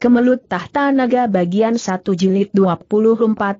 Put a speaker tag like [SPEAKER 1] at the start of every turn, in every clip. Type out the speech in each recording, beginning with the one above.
[SPEAKER 1] Kemelut Tahta Naga bagian 1 jilid 24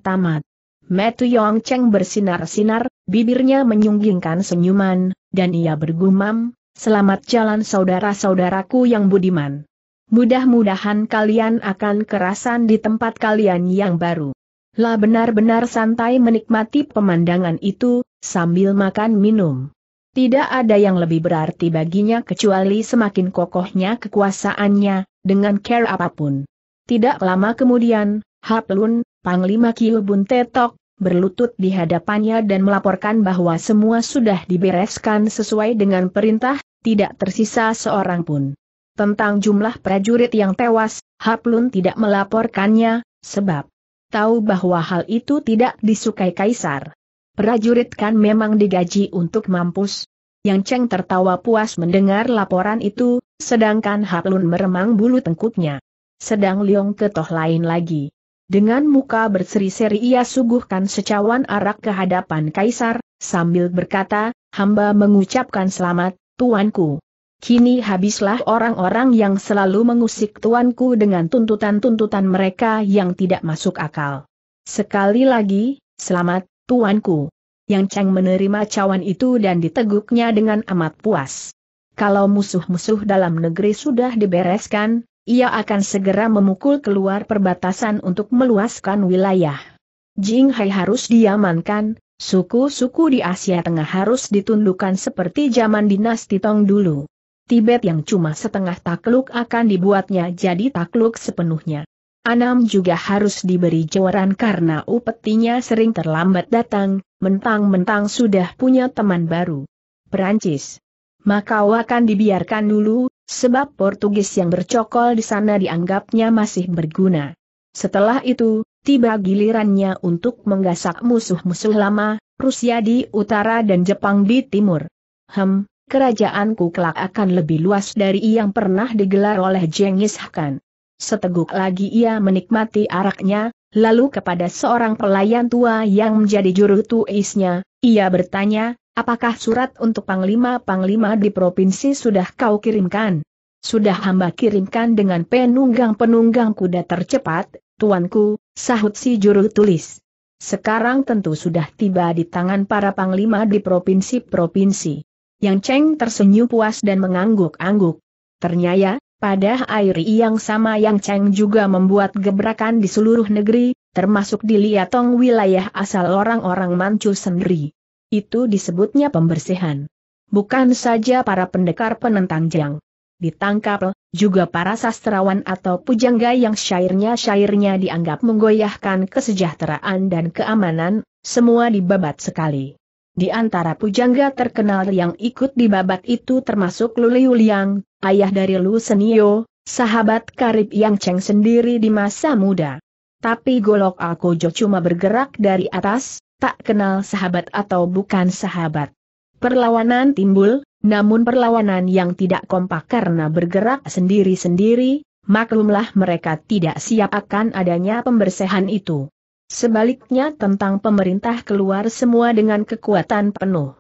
[SPEAKER 1] tamat. Metu Yong Cheng bersinar-sinar, bibirnya menyunggingkan senyuman, dan ia bergumam, selamat jalan saudara-saudaraku yang budiman. Mudah-mudahan kalian akan kerasan di tempat kalian yang baru. Lah benar-benar santai menikmati pemandangan itu, sambil makan minum. Tidak ada yang lebih berarti baginya kecuali semakin kokohnya kekuasaannya, dengan care apapun. Tidak lama kemudian, Lun, Panglima Kiubun Tetok, berlutut di hadapannya dan melaporkan bahwa semua sudah dibereskan sesuai dengan perintah, tidak tersisa seorang pun. Tentang jumlah prajurit yang tewas, Haplun tidak melaporkannya, sebab tahu bahwa hal itu tidak disukai kaisar. Prajurit kan memang digaji untuk mampus. Yang Cheng tertawa puas mendengar laporan itu, Sedangkan haplun meremang bulu tengkuknya. Sedang Liong ketoh lain lagi. Dengan muka berseri-seri ia suguhkan secawan arak ke hadapan Kaisar, sambil berkata, hamba mengucapkan selamat, Tuanku. Kini habislah orang-orang yang selalu mengusik Tuanku dengan tuntutan-tuntutan mereka yang tidak masuk akal. Sekali lagi, selamat, Tuanku. Yang Cheng menerima cawan itu dan diteguknya dengan amat puas. Kalau musuh-musuh dalam negeri sudah dibereskan, ia akan segera memukul keluar perbatasan untuk meluaskan wilayah. Jing Hai harus diamankan, suku-suku di Asia Tengah harus ditundukkan seperti zaman dinasti Tong dulu. Tibet yang cuma setengah takluk akan dibuatnya jadi takluk sepenuhnya. Anam juga harus diberi joran karena upetinya sering terlambat datang, mentang-mentang sudah punya teman baru. Perancis maka akan dibiarkan dulu, sebab Portugis yang bercokol di sana dianggapnya masih berguna. Setelah itu, tiba gilirannya untuk menggasak musuh-musuh lama, Rusia di utara dan Jepang di timur. Hem, kerajaanku kelak akan lebih luas dari yang pernah digelar oleh Genghis Khan. Seteguk lagi ia menikmati araknya, lalu kepada seorang pelayan tua yang menjadi juru tuisnya, ia bertanya, Apakah surat untuk panglima-panglima di provinsi sudah kau kirimkan? Sudah hamba kirimkan dengan penunggang-penunggang kuda tercepat, tuanku, sahut si juru tulis. Sekarang tentu sudah tiba di tangan para panglima di provinsi-provinsi. Yang Cheng tersenyum puas dan mengangguk-angguk. Ternyata, pada hari yang sama Yang Cheng juga membuat gebrakan di seluruh negeri, termasuk di Liatong wilayah asal orang-orang Manchu sendiri. Itu disebutnya pembersihan. Bukan saja para pendekar penentang jang. Ditangkap, juga para sastrawan atau pujangga yang syairnya-syairnya dianggap menggoyahkan kesejahteraan dan keamanan, semua dibabat sekali. Di antara pujangga terkenal yang ikut dibabat itu termasuk Luli Liang, ayah dari Lu Senio, sahabat karib Yang Cheng sendiri di masa muda. Tapi Golok Alkojo cuma bergerak dari atas, tak kenal sahabat atau bukan sahabat. Perlawanan timbul, namun perlawanan yang tidak kompak karena bergerak sendiri-sendiri, maklumlah mereka tidak siap akan adanya pembersihan itu. Sebaliknya tentang pemerintah keluar semua dengan kekuatan penuh.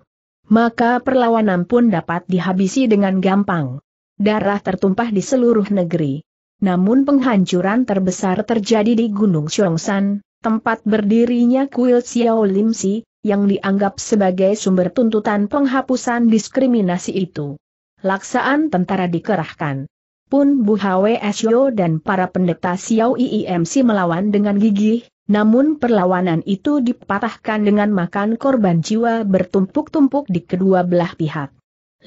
[SPEAKER 1] Maka perlawanan pun dapat dihabisi dengan gampang. Darah tertumpah di seluruh negeri. Namun penghancuran terbesar terjadi di Gunung Xiongsan, tempat berdirinya kuil Xiao Lim Si, yang dianggap sebagai sumber tuntutan penghapusan diskriminasi itu. Laksaan tentara dikerahkan. Pun Bu Hwe dan para pendeta Xiao IIMC melawan dengan gigih, namun perlawanan itu dipatahkan dengan makan korban jiwa bertumpuk-tumpuk di kedua belah pihak.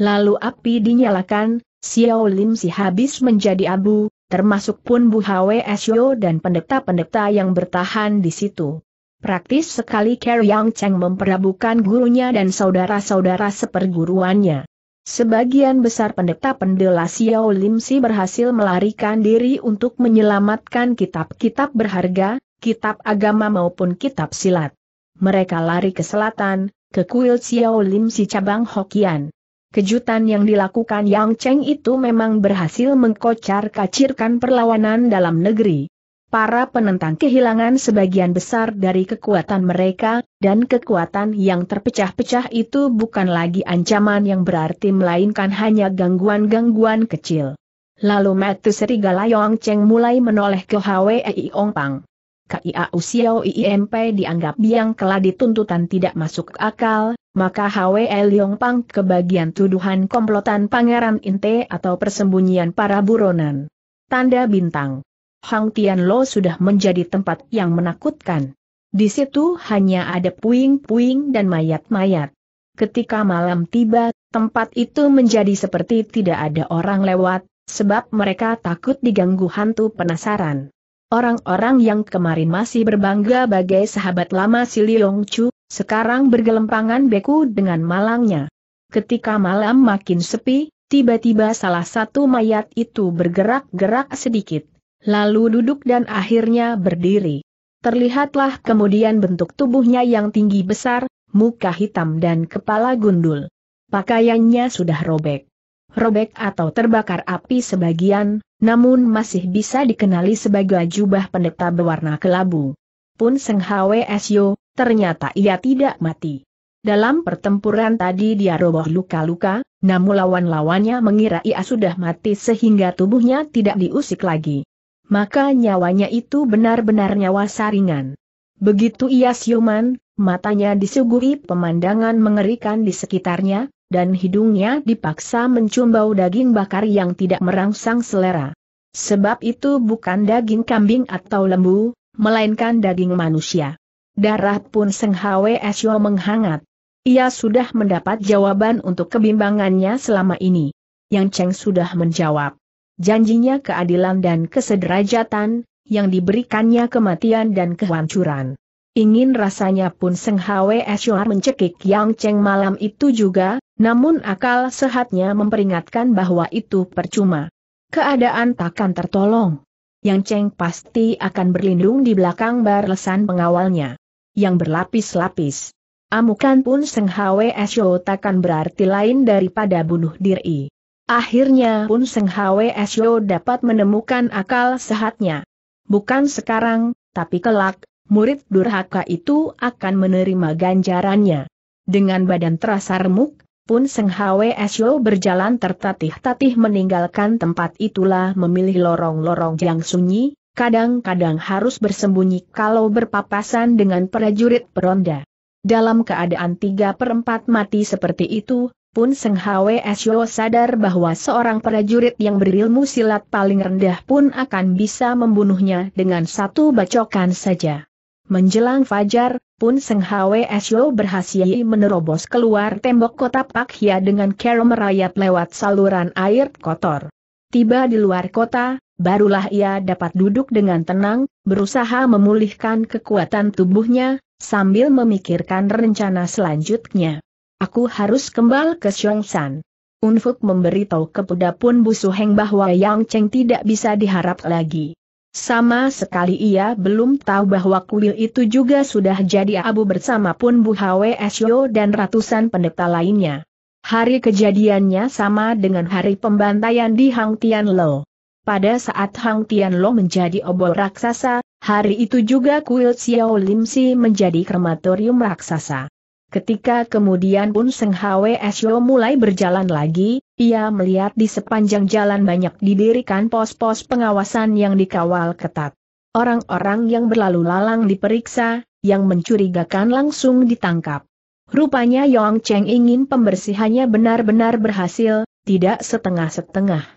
[SPEAKER 1] Lalu api dinyalakan, Xiao Lim Si habis menjadi abu, termasuk pun Bu Hwsyo dan pendeta-pendeta yang bertahan di situ. Praktis sekali Carrie Yang Cheng memperabukan gurunya dan saudara-saudara seperguruannya. Sebagian besar pendeta pendela Xiao Lim Si berhasil melarikan diri untuk menyelamatkan kitab-kitab berharga, kitab agama maupun kitab silat. Mereka lari ke selatan, ke kuil Xiao Lim Si cabang Hokian. Kejutan yang dilakukan Yang Cheng itu memang berhasil mengkocar-kacirkan perlawanan dalam negeri. Para penentang kehilangan sebagian besar dari kekuatan mereka, dan kekuatan yang terpecah-pecah itu bukan lagi ancaman yang berarti melainkan hanya gangguan-gangguan kecil. Lalu Matu Serigala Yong Cheng mulai menoleh ke HWEI Ong Pang. KIA Usiao IMP dianggap biang keladi tuntutan tidak masuk akal, maka Hwe Leong Pang kebagian tuduhan komplotan Pangeran Inte atau persembunyian para buronan. Tanda bintang. Hang Tian sudah menjadi tempat yang menakutkan. Di situ hanya ada puing-puing dan mayat-mayat. Ketika malam tiba, tempat itu menjadi seperti tidak ada orang lewat, sebab mereka takut diganggu hantu penasaran. Orang-orang yang kemarin masih berbangga bagai sahabat lama si Liong Chu, sekarang bergelempangan beku dengan malangnya. Ketika malam makin sepi, tiba-tiba salah satu mayat itu bergerak-gerak sedikit, lalu duduk dan akhirnya berdiri. Terlihatlah kemudian bentuk tubuhnya yang tinggi besar, muka hitam dan kepala gundul. Pakaiannya sudah robek. Robek atau terbakar api sebagian, namun masih bisa dikenali sebagai jubah pendeta berwarna kelabu. Pun Seng Hwesyo, ternyata ia tidak mati. Dalam pertempuran tadi dia roboh luka-luka, namun lawan-lawannya mengira ia sudah mati sehingga tubuhnya tidak diusik lagi. Maka nyawanya itu benar-benar nyawa saringan. Begitu ia siuman, matanya disuguhi pemandangan mengerikan di sekitarnya, dan hidungnya dipaksa mencium bau daging bakar yang tidak merangsang selera. Sebab itu bukan daging kambing atau lembu, melainkan daging manusia. Darah pun Seng Hwe Esyo menghangat. Ia sudah mendapat jawaban untuk kebimbangannya selama ini. Yang Cheng sudah menjawab. Janjinya keadilan dan kesederajatan, yang diberikannya kematian dan kehancuran. Ingin rasanya pun Seng Hwe Esyor mencekik Yang Cheng malam itu juga, namun akal sehatnya memperingatkan bahwa itu percuma. Keadaan takkan tertolong. Yang Cheng pasti akan berlindung di belakang barisan pengawalnya yang berlapis-lapis. Amukan pun Seng Hwe Syo takkan berarti lain daripada bunuh diri. Akhirnya pun Seng Hwe Syo dapat menemukan akal sehatnya. Bukan sekarang, tapi kelak, murid durhaka itu akan menerima ganjarannya. Dengan badan terasa remuk, pun Seng Hwe Syo berjalan tertatih-tatih meninggalkan tempat itulah memilih lorong-lorong yang sunyi, kadang-kadang harus bersembunyi kalau berpapasan dengan prajurit peronda. Dalam keadaan tiga perempat mati seperti itu, pun Seng Hwe Syo sadar bahwa seorang prajurit yang berilmu silat paling rendah pun akan bisa membunuhnya dengan satu bacokan saja. Menjelang fajar, pun Seng Hwe Syo berhasil menerobos keluar tembok kota Pakhya dengan cara merayap lewat saluran air kotor. Tiba di luar kota, barulah ia dapat duduk dengan tenang, berusaha memulihkan kekuatan tubuhnya, sambil memikirkan rencana selanjutnya. Aku harus kembali ke Xiongsan. Unfuk memberitahu kepada Pun Busu Heng bahwa Yang Cheng tidak bisa diharap lagi. Sama sekali ia belum tahu bahwa kuil itu juga sudah jadi abu bersama pun Bu Hwe Sio dan ratusan pendeta lainnya. Hari kejadiannya sama dengan hari pembantaian di Hang Tian Lo. Pada saat Hang Tian Lo menjadi obor raksasa, hari itu juga kuil Xiao Lim Si menjadi krematorium raksasa. Ketika kemudian pun Seng Hwe Xiao mulai berjalan lagi, ia melihat di sepanjang jalan banyak didirikan pos-pos pengawasan yang dikawal ketat. Orang-orang yang berlalu lalang diperiksa, yang mencurigakan langsung ditangkap. Rupanya Yong Cheng ingin pembersihannya benar-benar berhasil, tidak setengah-setengah.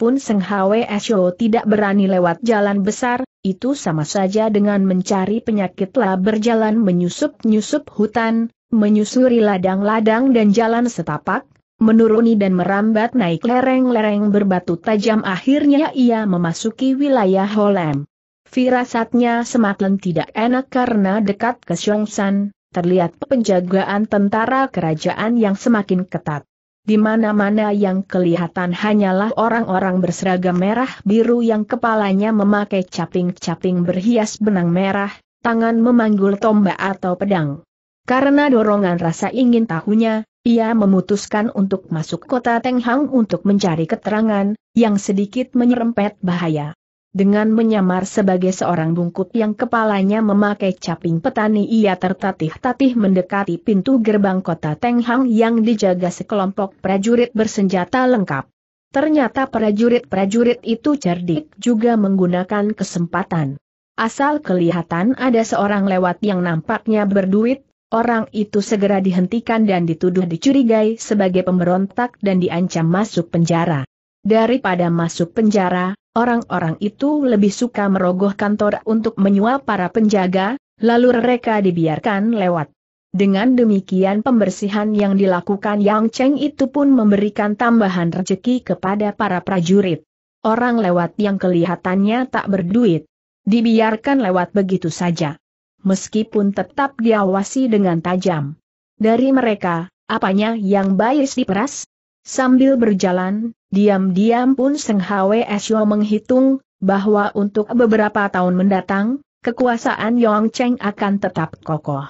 [SPEAKER 1] Pun Seng Hwe Esho tidak berani lewat jalan besar, itu sama saja dengan mencari penyakit lah berjalan menyusup-nyusup hutan, menyusuri ladang-ladang dan jalan setapak, menuruni dan merambat naik lereng-lereng berbatu tajam akhirnya ia memasuki wilayah Holem. Firasatnya semakin tidak enak karena dekat ke Xiongsan, terlihat penjagaan tentara kerajaan yang semakin ketat. Di mana-mana yang kelihatan hanyalah orang-orang berseragam merah biru yang kepalanya memakai caping-caping berhias benang merah, tangan memanggul tombak atau pedang. Karena dorongan rasa ingin tahunya, ia memutuskan untuk masuk kota Tenghang untuk mencari keterangan, yang sedikit menyerempet bahaya. Dengan menyamar sebagai seorang bungkuk yang kepalanya memakai caping petani ia tertatih-tatih mendekati pintu gerbang kota Tenghang yang dijaga sekelompok prajurit bersenjata lengkap. Ternyata prajurit-prajurit itu cerdik juga menggunakan kesempatan. Asal kelihatan ada seorang lewat yang nampaknya berduit, orang itu segera dihentikan dan dituduh dicurigai sebagai pemberontak dan diancam masuk penjara. Daripada masuk penjara, orang-orang itu lebih suka merogoh kantor untuk menyuap para penjaga, lalu mereka dibiarkan lewat. Dengan demikian pembersihan yang dilakukan Yang Cheng itu pun memberikan tambahan rezeki kepada para prajurit. Orang lewat yang kelihatannya tak berduit. Dibiarkan lewat begitu saja. Meskipun tetap diawasi dengan tajam. Dari mereka, apanya yang baik diperas? Sambil berjalan, Diam-diam pun Seng Hwe Syo menghitung, bahwa untuk beberapa tahun mendatang, kekuasaan Yong Cheng akan tetap kokoh.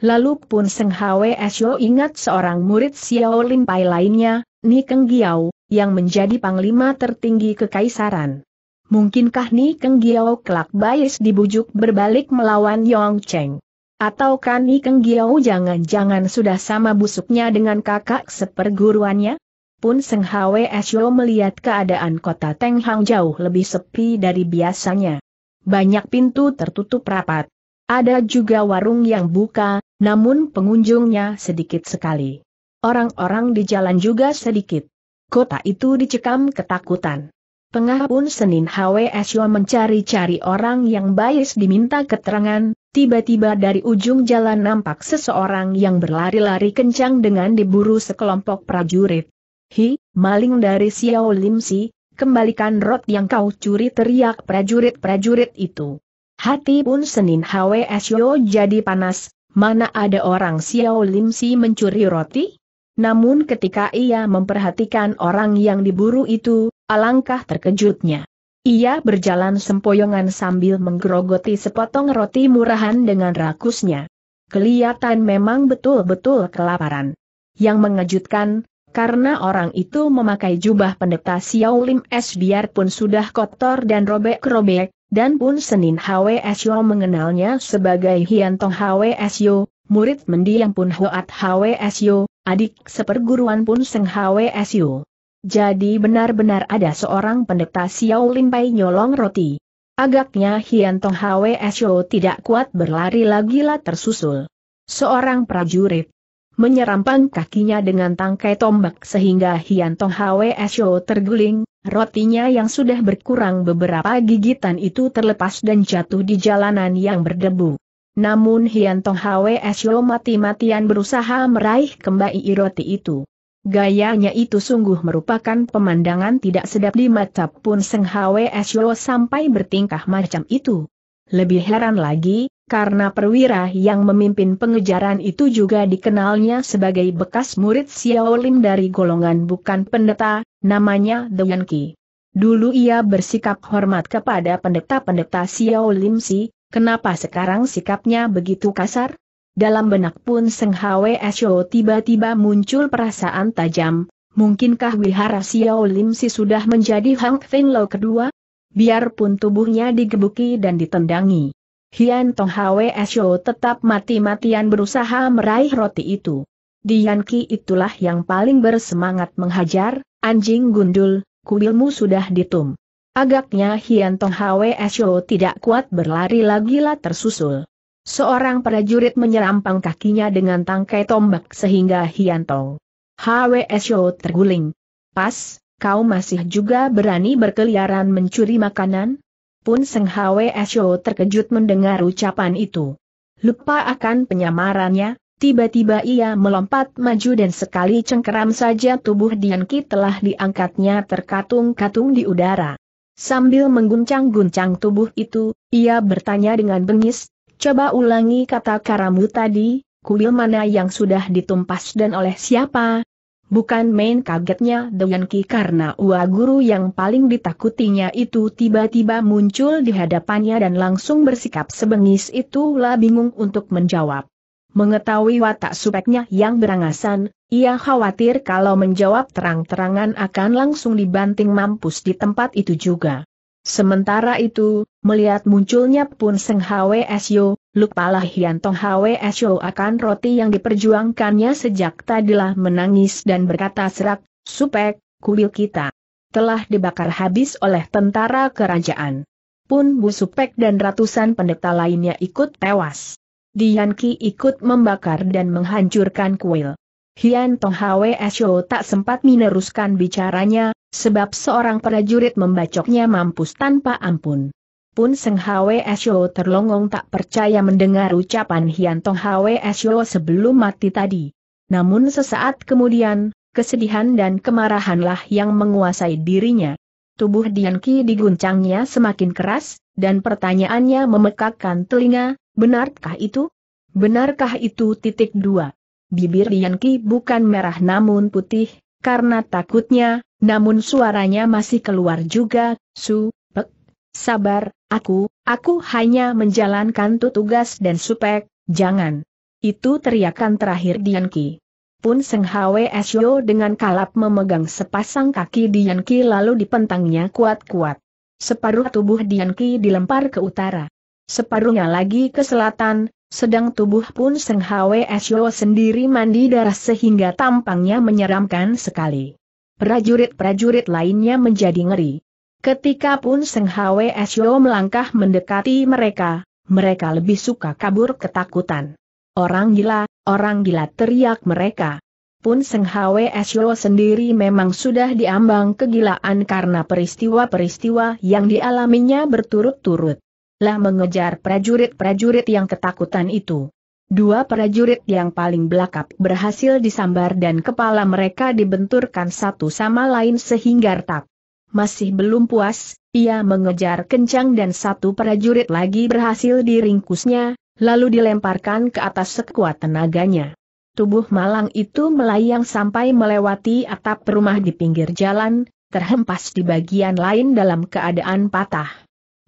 [SPEAKER 1] Lalu pun Seng Hwe Syo ingat seorang murid Xiao Lin Pai lainnya, Ni Keng Giao, yang menjadi panglima tertinggi kekaisaran. Mungkinkah Ni Keng Giao kelak bias dibujuk berbalik melawan Yong Cheng? Ataukah Ni Keng Giao jangan-jangan sudah sama busuknya dengan kakak seperguruannya? Pun Seng Hwe Esyo melihat keadaan kota Teng Hang jauh lebih sepi dari biasanya. Banyak pintu tertutup rapat. Ada juga warung yang buka, namun pengunjungnya sedikit sekali. Orang-orang di jalan juga sedikit. Kota itu dicekam ketakutan. Tengah pun Senin HWSyo mencari-cari orang yang bias diminta keterangan, tiba-tiba dari ujung jalan nampak seseorang yang berlari-lari kencang dengan diburu sekelompok prajurit. Hi, maling dari Xiao Lim Si, kembalikan roti yang kau curi teriak prajurit-prajurit itu. Hati pun Senin Sio jadi panas, mana ada orang Xiao Lim Si mencuri roti? Namun ketika ia memperhatikan orang yang diburu itu, alangkah terkejutnya. Ia berjalan sempoyongan sambil menggerogoti sepotong roti murahan dengan rakusnya. Kelihatan memang betul-betul kelaparan. Yang mengejutkan, karena orang itu memakai jubah pendeta Xiao Lim S biarpun sudah kotor dan robek-robek, dan pun Senin Sio mengenalnya sebagai Hiantong Sio, murid mendiang pun Hoat Sio, adik seperguruan pun Seng Sio. Jadi benar-benar ada seorang pendeta Xiao Lim Pai nyolong roti. Agaknya Hiantong Sio tidak kuat berlari lagi lah tersusul. Seorang prajurit, menyerampang kakinya dengan tangkai tombak sehingga Hian Tong Hwe terguling, rotinya yang sudah berkurang beberapa gigitan itu terlepas dan jatuh di jalanan yang berdebu. Namun Hian Tong Hwe mati-matian berusaha meraih kembali roti itu. Gayanya itu sungguh merupakan pemandangan tidak sedap di mata pun Seng Hwe sampai bertingkah macam itu. Lebih heran lagi, karena perwira yang memimpin pengejaran itu juga dikenalnya sebagai bekas murid Lim dari golongan bukan pendeta, namanya Doyan Ki. Dulu ia bersikap hormat kepada pendeta-pendeta Lim Si, kenapa sekarang sikapnya begitu kasar? Dalam benak pun Seng Hwe tiba-tiba muncul perasaan tajam, mungkinkah wihara Lim Si sudah menjadi Hang Feng Lo kedua? Biarpun tubuhnya digebuki dan ditendangi Hian Tong Hwe Sho tetap mati-matian berusaha meraih roti itu. Dianki Ki itulah yang paling bersemangat menghajar, anjing gundul, kuilmu sudah ditum. Agaknya Hian Tong Hwe Sho tidak kuat berlari lagi lah tersusul. Seorang prajurit menyerampang kakinya dengan tangkai tombak sehingga Hian Tong Hwe Sho terguling. Pas, kau masih juga berani berkeliaran mencuri makanan? Pun Seng Hwe Sho terkejut mendengar ucapan itu. Lupa akan penyamarannya, tiba-tiba ia melompat maju dan sekali cengkeram saja tubuh Dian Ki telah diangkatnya terkatung-katung di udara. Sambil mengguncang-guncang tubuh itu, ia bertanya dengan bengis, coba ulangi kata karamu tadi, kuil mana yang sudah ditumpas dan oleh siapa, Bukan main kagetnya Doyanki karena Ua Guru yang paling ditakutinya itu tiba-tiba muncul di hadapannya dan langsung bersikap sebengis itulah bingung untuk menjawab. Mengetahui watak supeknya yang berangasan, ia khawatir kalau menjawab terang-terangan akan langsung dibanting mampus di tempat itu juga. Sementara itu, melihat munculnya pun Seng Hwe Syo, lupalah Hian Tong Hwe Esho akan roti yang diperjuangkannya sejak tadilah menangis dan berkata serak, supek, kuil kita telah dibakar habis oleh tentara kerajaan. Pun Bu Supek dan ratusan pendeta lainnya ikut tewas. Dian Ki ikut membakar dan menghancurkan kuil. Hian Tong Hwe Esho tak sempat meneruskan bicaranya, sebab seorang prajurit membacoknya mampus tanpa ampun. Pun Seng Hwe Syo terlongong tak percaya mendengar ucapan Hian Tong Hwe Syo sebelum mati tadi. Namun sesaat kemudian, kesedihan dan kemarahanlah yang menguasai dirinya. Tubuh Dian Ki diguncangnya semakin keras, dan pertanyaannya memekakkan telinga, benarkah itu? Benarkah itu titik dua? Bibir Dian Ki bukan merah namun putih, karena takutnya, namun suaranya masih keluar juga, su, Sabar, aku, aku hanya menjalankan tu tugas dan supek, jangan. Itu teriakan terakhir Dianki. Pun Seng Hwe Sio dengan kalap memegang sepasang kaki Dianki lalu dipentangnya kuat-kuat. Separuh tubuh Dianki dilempar ke utara. Separuhnya lagi ke selatan, sedang tubuh pun Seng Hwe Sio sendiri mandi darah sehingga tampangnya menyeramkan sekali. Prajurit-prajurit lainnya menjadi ngeri. Ketika pun Seng Hwe Sio melangkah mendekati mereka, mereka lebih suka kabur ketakutan. Orang gila, orang gila teriak mereka. Pun Seng Hwe Sio sendiri memang sudah diambang kegilaan karena peristiwa-peristiwa yang dialaminya berturut-turut. Lah mengejar prajurit-prajurit yang ketakutan itu. Dua prajurit yang paling belakap berhasil disambar dan kepala mereka dibenturkan satu sama lain sehingga retak. Masih belum puas, ia mengejar kencang dan satu prajurit lagi berhasil diringkusnya, lalu dilemparkan ke atas sekuat tenaganya. Tubuh malang itu melayang sampai melewati atap rumah di pinggir jalan, terhempas di bagian lain dalam keadaan patah.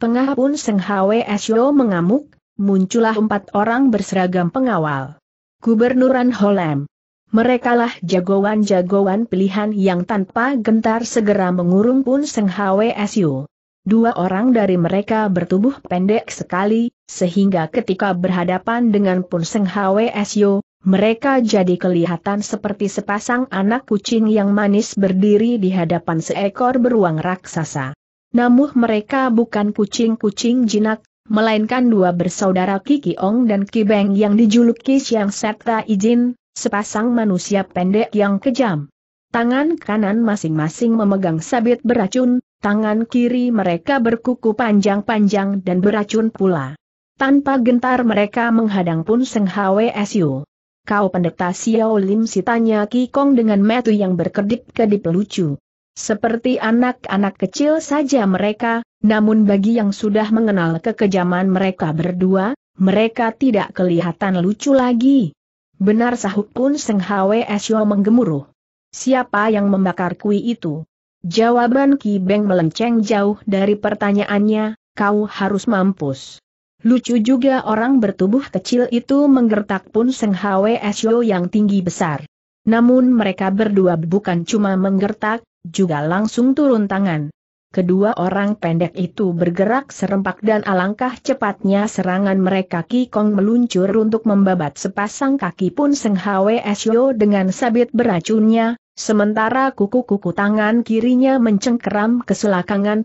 [SPEAKER 1] Tengah pun Seng Hwe Sio mengamuk, muncullah empat orang berseragam pengawal. Gubernuran Holem, Merekalah jagoan-jagoan pilihan yang tanpa gentar segera mengurung Pun Seng HWSU. Dua orang dari mereka bertubuh pendek sekali, sehingga ketika berhadapan dengan Pun Seng HWSU, mereka jadi kelihatan seperti sepasang anak kucing yang manis berdiri di hadapan seekor beruang raksasa. Namun mereka bukan kucing-kucing jinak, melainkan dua bersaudara Kiki Ong dan Ki Beng yang dijuluki Siang Setra Ijin, Sepasang manusia pendek yang kejam. Tangan kanan masing-masing memegang sabit beracun, tangan kiri mereka berkuku panjang-panjang dan beracun pula. Tanpa gentar mereka menghadang pun Seng Hwe Siu. Kau pendeta Xiao Lim si tanya Kong dengan metu yang berkedip-kedip lucu. Seperti anak-anak kecil saja mereka, namun bagi yang sudah mengenal kekejaman mereka berdua, mereka tidak kelihatan lucu lagi. Benar sahut pun Seng Hwe Esyo menggemuruh. Siapa yang membakar kui itu? Jawaban Ki Beng melenceng jauh dari pertanyaannya, kau harus mampus. Lucu juga orang bertubuh kecil itu menggertak Pun Seng Hwe Esyo yang tinggi besar. Namun mereka berdua bukan cuma menggertak, juga langsung turun tangan. Kedua orang pendek itu bergerak serempak dan alangkah cepatnya serangan mereka Ki Kong meluncur untuk membabat sepasang kaki pun Seng Hwe Sio dengan sabit beracunnya, sementara kuku-kuku tangan kirinya mencengkeram ke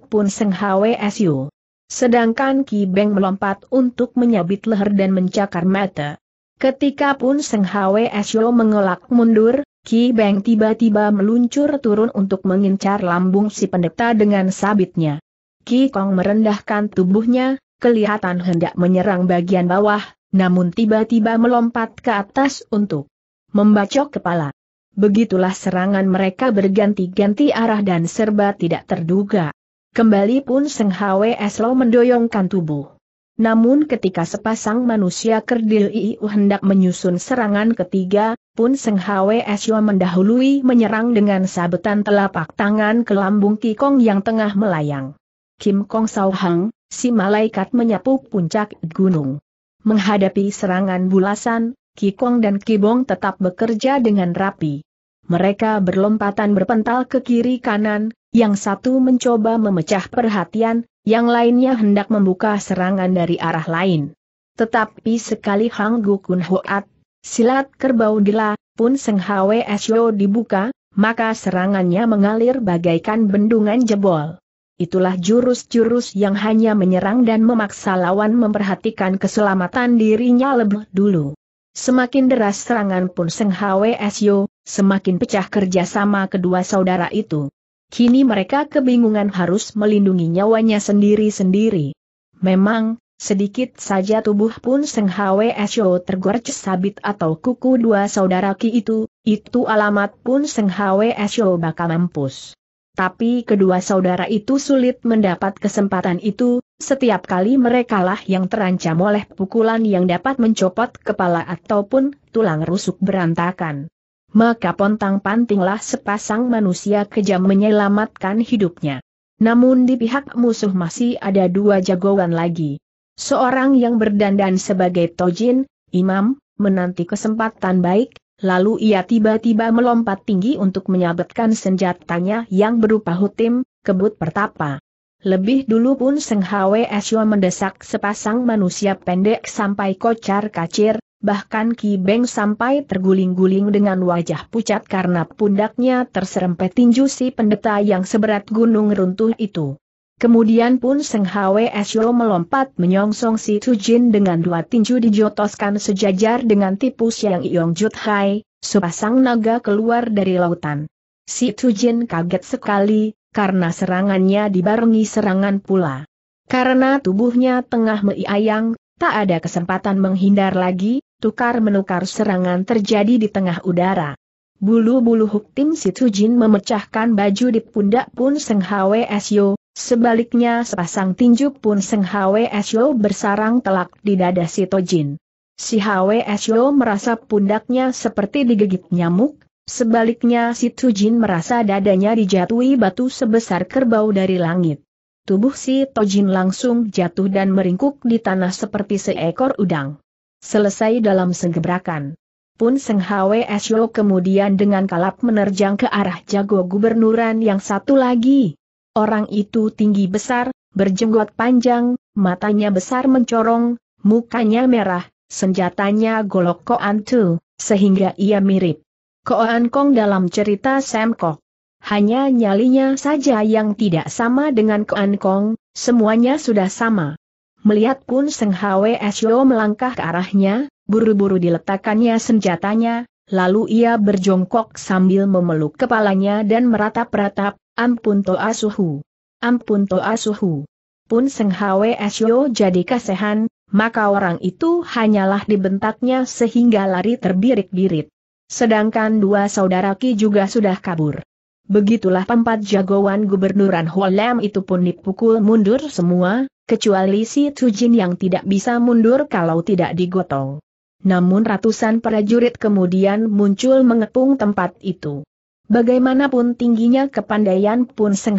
[SPEAKER 1] pun Seng Hwe Sio. Sedangkan Ki Beng melompat untuk menyabit leher dan mencakar mata. Ketika pun Seng Hwe Sio mengelak mundur, Ki Beng tiba-tiba meluncur turun untuk mengincar lambung si pendeta dengan sabitnya. Ki Kong merendahkan tubuhnya, kelihatan hendak menyerang bagian bawah, namun tiba-tiba melompat ke atas untuk membacok kepala. Begitulah serangan mereka berganti-ganti arah dan serba tidak terduga. Kembali pun Seng Hwe Eslo mendoyongkan tubuh. Namun ketika sepasang manusia kerdil Iu hendak menyusun serangan ketiga, pun Seng Hwe Esyo mendahului menyerang dengan sabetan telapak tangan ke lambung Kikong yang tengah melayang. Kim Kong Sau Hang, si malaikat menyapu puncak gunung. Menghadapi serangan bulasan, Kikong dan Kibong tetap bekerja dengan rapi. Mereka berlompatan berpental ke kiri kanan, yang satu mencoba memecah perhatian, yang lainnya hendak membuka serangan dari arah lain. Tetapi sekali Hang Gukun Hoat, silat kerbau gila, pun Seng Hwe Syo dibuka, maka serangannya mengalir bagaikan bendungan jebol. Itulah jurus-jurus yang hanya menyerang dan memaksa lawan memperhatikan keselamatan dirinya lebih dulu. Semakin deras serangan pun Seng Hwe Syo, semakin pecah kerjasama kedua saudara itu. Kini mereka kebingungan harus melindungi nyawanya sendiri-sendiri. Memang, sedikit saja tubuh pun Seng Hwe Syo tergorce sabit atau kuku dua saudara Ki itu, itu alamat pun Seng Hwe Syo bakal mampus. Tapi kedua saudara itu sulit mendapat kesempatan itu, setiap kali merekalah yang terancam oleh pukulan yang dapat mencopot kepala ataupun tulang rusuk berantakan maka pontang-pantinglah sepasang manusia kejam menyelamatkan hidupnya. Namun di pihak musuh masih ada dua jagoan lagi. Seorang yang berdandan sebagai tojin, imam, menanti kesempatan baik, lalu ia tiba-tiba melompat tinggi untuk menyabetkan senjatanya yang berupa hutim, kebut pertapa. Lebih dulu pun Seng Hwe mendesak sepasang manusia pendek sampai kocar kacir, bahkan Ki Beng sampai terguling-guling dengan wajah pucat karena pundaknya terserempet tinju si pendeta yang seberat gunung runtuh itu. Kemudian pun Seng Hwe Syo melompat menyongsong si Tu Jin dengan dua tinju dijotoskan sejajar dengan tipu Siang Yong Jut Hai, sepasang naga keluar dari lautan. Si Tu Jin kaget sekali, karena serangannya dibarengi serangan pula. Karena tubuhnya tengah meiayang, tak ada kesempatan menghindar lagi, Tukar-menukar serangan terjadi di tengah udara. Bulu-bulu Huk Tim Jin memecahkan baju di pundak Pun Seng Hwe Syo, sebaliknya sepasang tinju Pun Seng Hwe Syo bersarang telak di dada Jin. Si Hwe Syo merasa pundaknya seperti digigit nyamuk, sebaliknya Situ Jin merasa dadanya dijatuhi batu sebesar kerbau dari langit. Tubuh si Jin langsung jatuh dan meringkuk di tanah seperti seekor udang. Selesai dalam segebrakan. Pun Seng Hwe Esyo kemudian dengan kalap menerjang ke arah jago gubernuran yang satu lagi. Orang itu tinggi besar, berjenggot panjang, matanya besar mencorong, mukanya merah, senjatanya golok koan tu, sehingga ia mirip. Koan Kong dalam cerita Sam Kok. Hanya nyalinya saja yang tidak sama dengan Koan Kong, semuanya sudah sama. Melihat pun Seng Hwe Sio melangkah ke arahnya, buru-buru diletakkannya senjatanya, lalu ia berjongkok sambil memeluk kepalanya dan meratap-ratap, ampun Toa Suhu. Ampun Toa Suhu. Pun Seng Hwe Sio jadi kasihan, maka orang itu hanyalah dibentaknya sehingga lari terbirit-birit. Sedangkan dua saudara Ki juga sudah kabur. Begitulah empat jagoan gubernuran Hualem itu pun dipukul mundur semua, kecuali si Tujin yang tidak bisa mundur kalau tidak digotong. Namun ratusan prajurit kemudian muncul mengepung tempat itu. Bagaimanapun tingginya kepandaian Pun Seng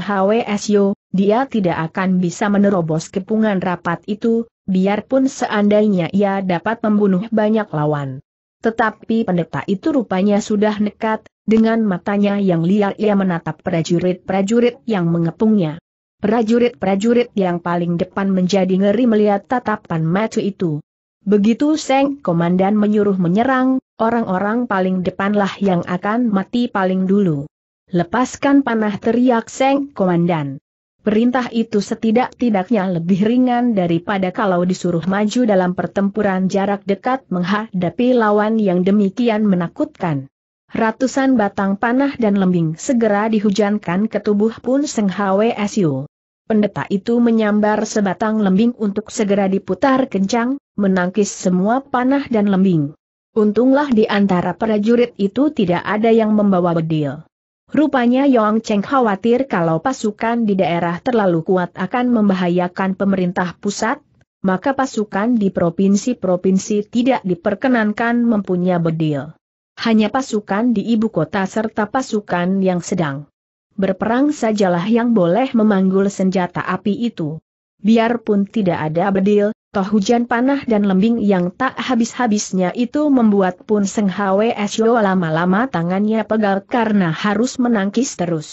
[SPEAKER 1] Sio, dia tidak akan bisa menerobos kepungan rapat itu, biarpun seandainya ia dapat membunuh banyak lawan. Tetapi pendeta itu rupanya sudah nekat, dengan matanya yang liar ia menatap prajurit-prajurit yang mengepungnya. Prajurit-prajurit yang paling depan menjadi ngeri melihat tatapan mata itu. Begitu Seng Komandan menyuruh menyerang, orang-orang paling depanlah yang akan mati paling dulu. Lepaskan panah teriak Seng Komandan. Perintah itu setidak-tidaknya lebih ringan daripada kalau disuruh maju dalam pertempuran jarak dekat menghadapi lawan yang demikian menakutkan. Ratusan batang panah dan lembing segera dihujankan ke tubuh Pun Seng Hwe Syu pendeta itu menyambar sebatang lembing untuk segera diputar kencang, menangkis semua panah dan lembing. Untunglah di antara prajurit itu tidak ada yang membawa bedil. Rupanya Yong Cheng khawatir kalau pasukan di daerah terlalu kuat akan membahayakan pemerintah pusat, maka pasukan di provinsi-provinsi tidak diperkenankan mempunyai bedil. Hanya pasukan di ibu kota serta pasukan yang sedang berperang sajalah yang boleh memanggul senjata api itu. Biarpun tidak ada bedil, toh hujan panah dan lembing yang tak habis-habisnya itu membuat pun Seng Hwe Sio lama-lama tangannya pegal karena harus menangkis terus.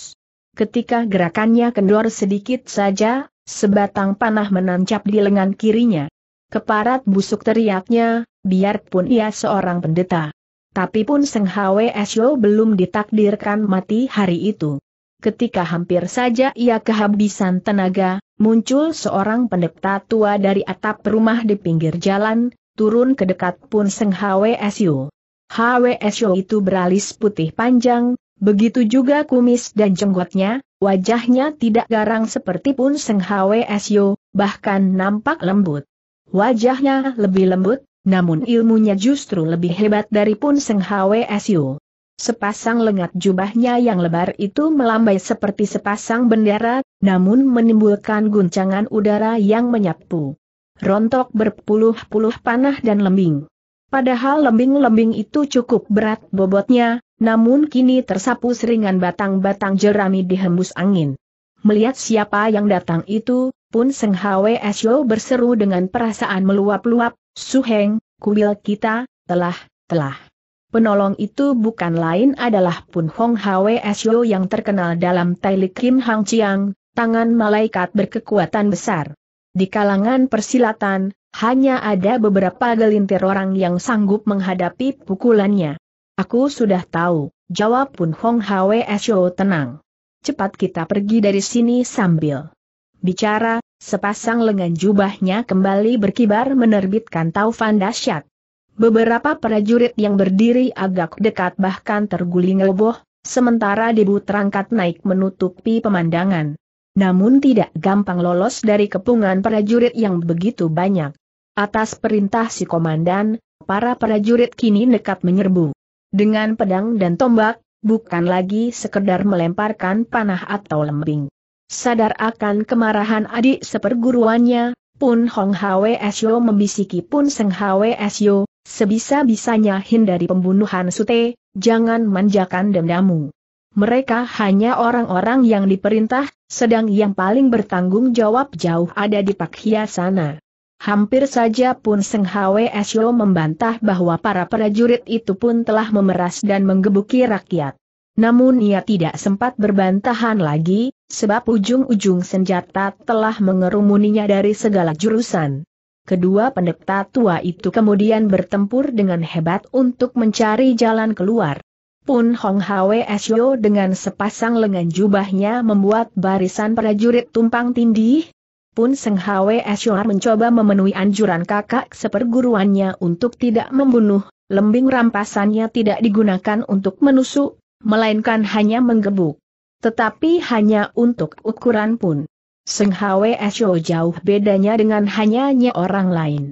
[SPEAKER 1] Ketika gerakannya kendor sedikit saja, sebatang panah menancap di lengan kirinya. Keparat busuk teriaknya, biarpun ia seorang pendeta. Tapi pun Seng Hwe Sio belum ditakdirkan mati hari itu ketika hampir saja ia kehabisan tenaga, muncul seorang pendeta tua dari atap rumah di pinggir jalan, turun ke dekat pun Seng HWSU. HWSU itu beralis putih panjang, begitu juga kumis dan jenggotnya, wajahnya tidak garang seperti pun Seng HWSU, bahkan nampak lembut. Wajahnya lebih lembut, namun ilmunya justru lebih hebat dari pun Seng HWSU. Sepasang lengat jubahnya yang lebar itu melambai seperti sepasang bendera, namun menimbulkan guncangan udara yang menyapu. Rontok berpuluh-puluh panah dan lembing. Padahal lembing-lembing itu cukup berat bobotnya, namun kini tersapu seringan batang-batang jerami dihembus angin. Melihat siapa yang datang itu, pun Seng Hwe Esyo berseru dengan perasaan meluap-luap, Suheng, kuil kita, telah, telah. Penolong itu bukan lain adalah Pun Hong Hwe Syo yang terkenal dalam Tailik Kim Hang Chiang, tangan malaikat berkekuatan besar. Di kalangan persilatan, hanya ada beberapa gelintir orang yang sanggup menghadapi pukulannya. Aku sudah tahu, jawab Pun Hong Hwe Syo tenang. Cepat kita pergi dari sini sambil bicara, sepasang lengan jubahnya kembali berkibar menerbitkan taufan dahsyat. Beberapa prajurit yang berdiri agak dekat bahkan terguling roboh, sementara debu terangkat naik menutupi pemandangan. Namun tidak gampang lolos dari kepungan prajurit yang begitu banyak. Atas perintah si komandan, para prajurit kini nekat menyerbu. Dengan pedang dan tombak, bukan lagi sekedar melemparkan panah atau lembing. Sadar akan kemarahan adik seperguruannya, Pun Hong Hwe Syo membisiki Pun Seng Hwe Syo, Sebisa-bisanya hindari pembunuhan sute, jangan manjakan dendamu. Mereka hanya orang-orang yang diperintah, sedang yang paling bertanggung jawab jauh ada di Pak sana. Hampir saja pun Seng Hwe membantah bahwa para prajurit itu pun telah memeras dan menggebuki rakyat. Namun ia tidak sempat berbantahan lagi, sebab ujung-ujung senjata telah mengerumuninya dari segala jurusan. Kedua pendeta tua itu kemudian bertempur dengan hebat untuk mencari jalan keluar. Pun Hong Hwe Sio dengan sepasang lengan jubahnya membuat barisan prajurit tumpang tindih. Pun Seng Hwe Syo mencoba memenuhi anjuran kakak seperguruannya untuk tidak membunuh, lembing rampasannya tidak digunakan untuk menusuk, melainkan hanya menggebuk. Tetapi hanya untuk ukuran pun. Seng Hwe Sho jauh bedanya dengan hanyanya orang lain.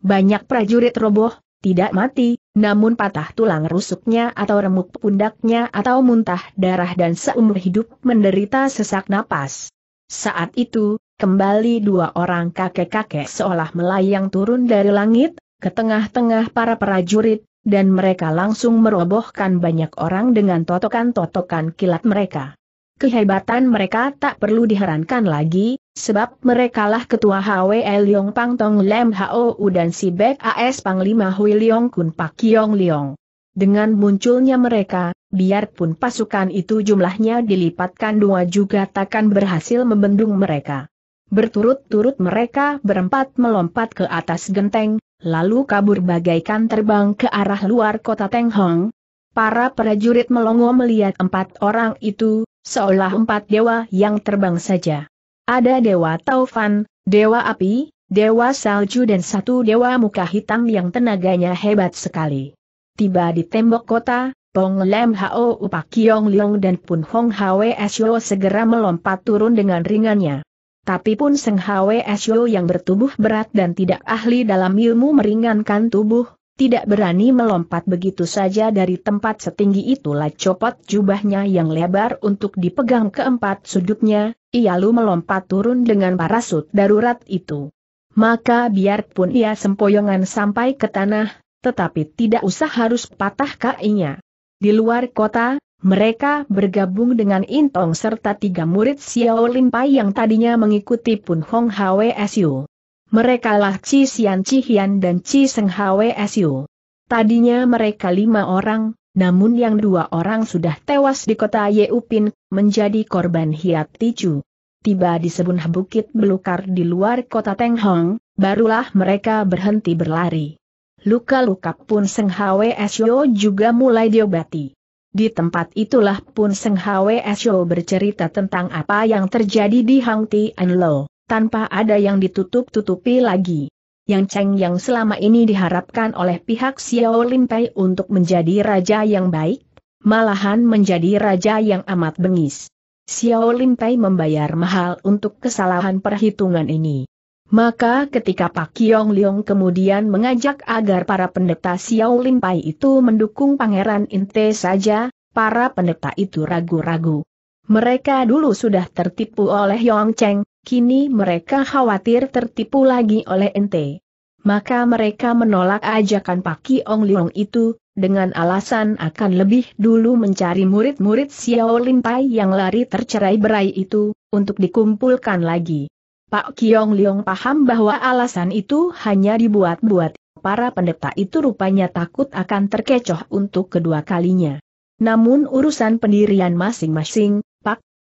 [SPEAKER 1] Banyak prajurit roboh, tidak mati, namun patah tulang rusuknya atau remuk pundaknya atau muntah darah dan seumur hidup menderita sesak napas. Saat itu, kembali dua orang kakek-kakek seolah melayang turun dari langit, ke tengah-tengah para prajurit, dan mereka langsung merobohkan banyak orang dengan totokan-totokan kilat mereka. Kehebatan mereka tak perlu diherankan lagi, sebab merekalah ketua HWL Yong Pang Tong Lem Hou dan si Bek AS Panglima Hui Leong Kun Pak Yong Leong. Dengan munculnya mereka, biarpun pasukan itu jumlahnya dilipatkan dua juga takkan berhasil membendung mereka. Berturut-turut mereka berempat melompat ke atas genteng, lalu kabur bagaikan terbang ke arah luar kota Teng Hong. Para prajurit melongo melihat empat orang itu, seolah empat dewa yang terbang saja. Ada dewa taufan, dewa api, dewa salju dan satu dewa muka hitam yang tenaganya hebat sekali. Tiba di tembok kota, Pong Lem Hao Upak Kiong Leong dan Pun Hong Hwe Syo segera melompat turun dengan ringannya. Tapi pun Seng Hwe Syo yang bertubuh berat dan tidak ahli dalam ilmu meringankan tubuh, tidak berani melompat begitu saja dari tempat setinggi itulah copot jubahnya yang lebar untuk dipegang keempat sudutnya, ia lalu melompat turun dengan parasut darurat itu. Maka biarpun ia sempoyongan sampai ke tanah, tetapi tidak usah harus patah kakinya. Di luar kota, mereka bergabung dengan Intong serta tiga murid Xiao Limpai yang tadinya mengikuti Pun Hong Hwe Siu. Mereka Ci Xian Cihian dan Ci Seng Hwe Tadinya mereka lima orang, namun yang dua orang sudah tewas di kota Yeupin, menjadi korban hiat ticu. Tiba di sebunah bukit belukar di luar kota Tenghong, barulah mereka berhenti berlari. Luka-luka pun Seng Hwe juga mulai diobati. Di tempat itulah pun Seng Hwe bercerita tentang apa yang terjadi di Hang Tian tanpa ada yang ditutup-tutupi lagi. Yang Cheng yang selama ini diharapkan oleh pihak Xiao Limpei untuk menjadi raja yang baik, malahan menjadi raja yang amat bengis. Xiao Limpei membayar mahal untuk kesalahan perhitungan ini. Maka ketika Pak Kiong Liong kemudian mengajak agar para pendeta Xiao Limpei itu mendukung Pangeran Inte saja, para pendeta itu ragu-ragu. Mereka dulu sudah tertipu oleh Yong Cheng, kini mereka khawatir tertipu lagi oleh ente. Maka mereka menolak ajakan Pak Ong Liong itu, dengan alasan akan lebih dulu mencari murid-murid Xiao Lin Tai yang lari tercerai berai itu, untuk dikumpulkan lagi. Pak Kiong Liong paham bahwa alasan itu hanya dibuat-buat, para pendeta itu rupanya takut akan terkecoh untuk kedua kalinya. Namun urusan pendirian masing-masing,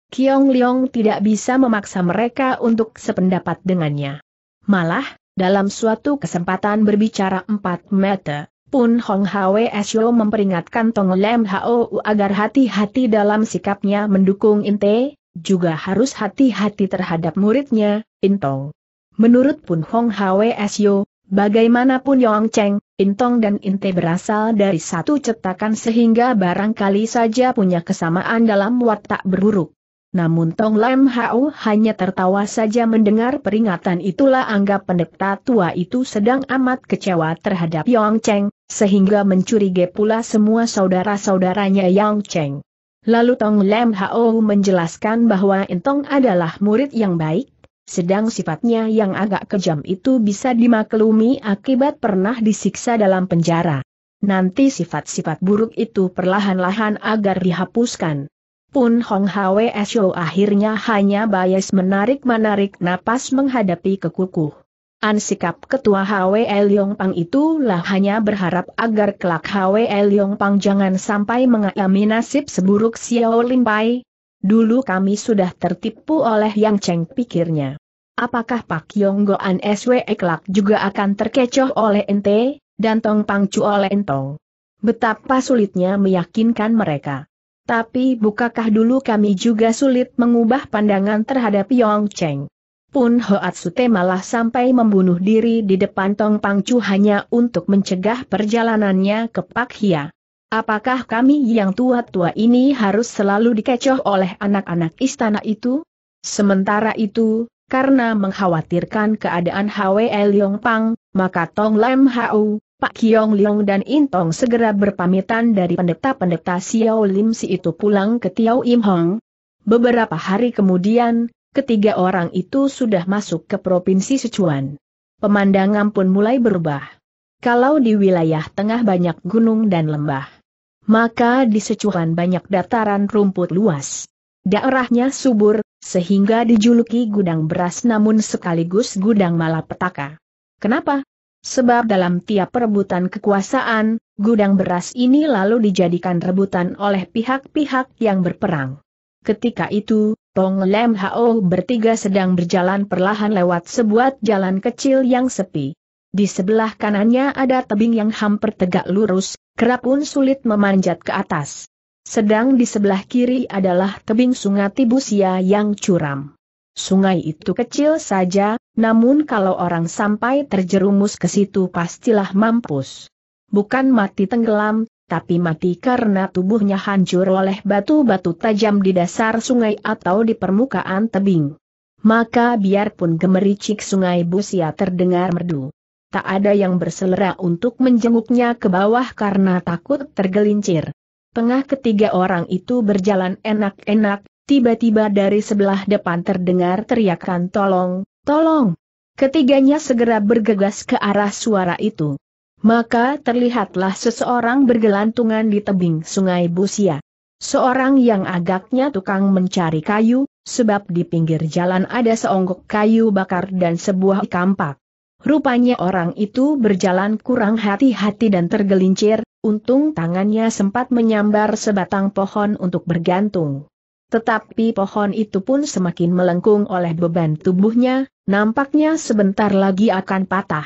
[SPEAKER 1] Kiong Liong tidak bisa memaksa mereka untuk sependapat dengannya. Malah, dalam suatu kesempatan berbicara empat meter, Pun Hong Hwe Sio memperingatkan Tong Lem Hao agar hati-hati dalam sikapnya mendukung Inte, juga harus hati-hati terhadap muridnya, Intong. Menurut Pun Hong Hwe Sio, bagaimanapun Yong Cheng, Intong dan Inte berasal dari satu cetakan sehingga barangkali saja punya kesamaan dalam watak berburuk. Namun Tong Lam Hao hanya tertawa saja mendengar peringatan itulah anggap pendeta tua itu sedang amat kecewa terhadap Yong Cheng, sehingga mencurigai pula semua saudara-saudaranya Yong Cheng. Lalu Tong Lam Hao menjelaskan bahwa Entong adalah murid yang baik, sedang sifatnya yang agak kejam itu bisa dimaklumi akibat pernah disiksa dalam penjara. Nanti sifat-sifat buruk itu perlahan-lahan agar dihapuskan pun Hong Hwe Sho akhirnya hanya bias menarik-menarik napas menghadapi kekukuh. An sikap ketua Hwe Yong Pang itulah hanya berharap agar kelak Hwe Yong Pang jangan sampai mengalami nasib seburuk Xiao Lim Pai. Dulu kami sudah tertipu oleh Yang Cheng pikirnya. Apakah Pak Yong Goan SWE Eklak juga akan terkecoh oleh ente, dan Tong Pang Pangcu oleh entong? Betapa sulitnya meyakinkan mereka. Tapi bukakah dulu kami juga sulit mengubah pandangan terhadap Yong Cheng? Pun Hoat Sute malah sampai membunuh diri di depan Tong Pangcu hanya untuk mencegah perjalanannya ke Pak Hia. Apakah kami yang tua-tua ini harus selalu dikecoh oleh anak-anak istana itu? Sementara itu, karena mengkhawatirkan keadaan Hwe Yong Pang, maka Tong Lam Hau, Pak Kiong Liong dan Intong segera berpamitan dari pendeta-pendeta Xiao Lim Si itu pulang ke Tiao Im Hong. Beberapa hari kemudian, ketiga orang itu sudah masuk ke Provinsi Sichuan. Pemandangan pun mulai berubah. Kalau di wilayah tengah banyak gunung dan lembah, maka di Sichuan banyak dataran rumput luas. Daerahnya subur, sehingga dijuluki gudang beras namun sekaligus gudang malapetaka. Kenapa? sebab dalam tiap perebutan kekuasaan, gudang beras ini lalu dijadikan rebutan oleh pihak-pihak yang berperang. Ketika itu, Tong Lem Hao bertiga sedang berjalan perlahan lewat sebuah jalan kecil yang sepi. Di sebelah kanannya ada tebing yang hampir tegak lurus, kerap pun sulit memanjat ke atas. Sedang di sebelah kiri adalah tebing sungai Tibusia yang curam. Sungai itu kecil saja, namun kalau orang sampai terjerumus ke situ pastilah mampus. Bukan mati tenggelam, tapi mati karena tubuhnya hancur oleh batu-batu tajam di dasar sungai atau di permukaan tebing. Maka biarpun gemericik sungai Busia terdengar merdu. Tak ada yang berselera untuk menjenguknya ke bawah karena takut tergelincir. Tengah ketiga orang itu berjalan enak-enak, Tiba-tiba dari sebelah depan terdengar teriakan tolong, tolong. Ketiganya segera bergegas ke arah suara itu. Maka terlihatlah seseorang bergelantungan di tebing sungai Busia. Seorang yang agaknya tukang mencari kayu, sebab di pinggir jalan ada seonggok kayu bakar dan sebuah kampak. Rupanya orang itu berjalan kurang hati-hati dan tergelincir, untung tangannya sempat menyambar sebatang pohon untuk bergantung. Tetapi pohon itu pun semakin melengkung oleh beban tubuhnya, nampaknya sebentar lagi akan patah.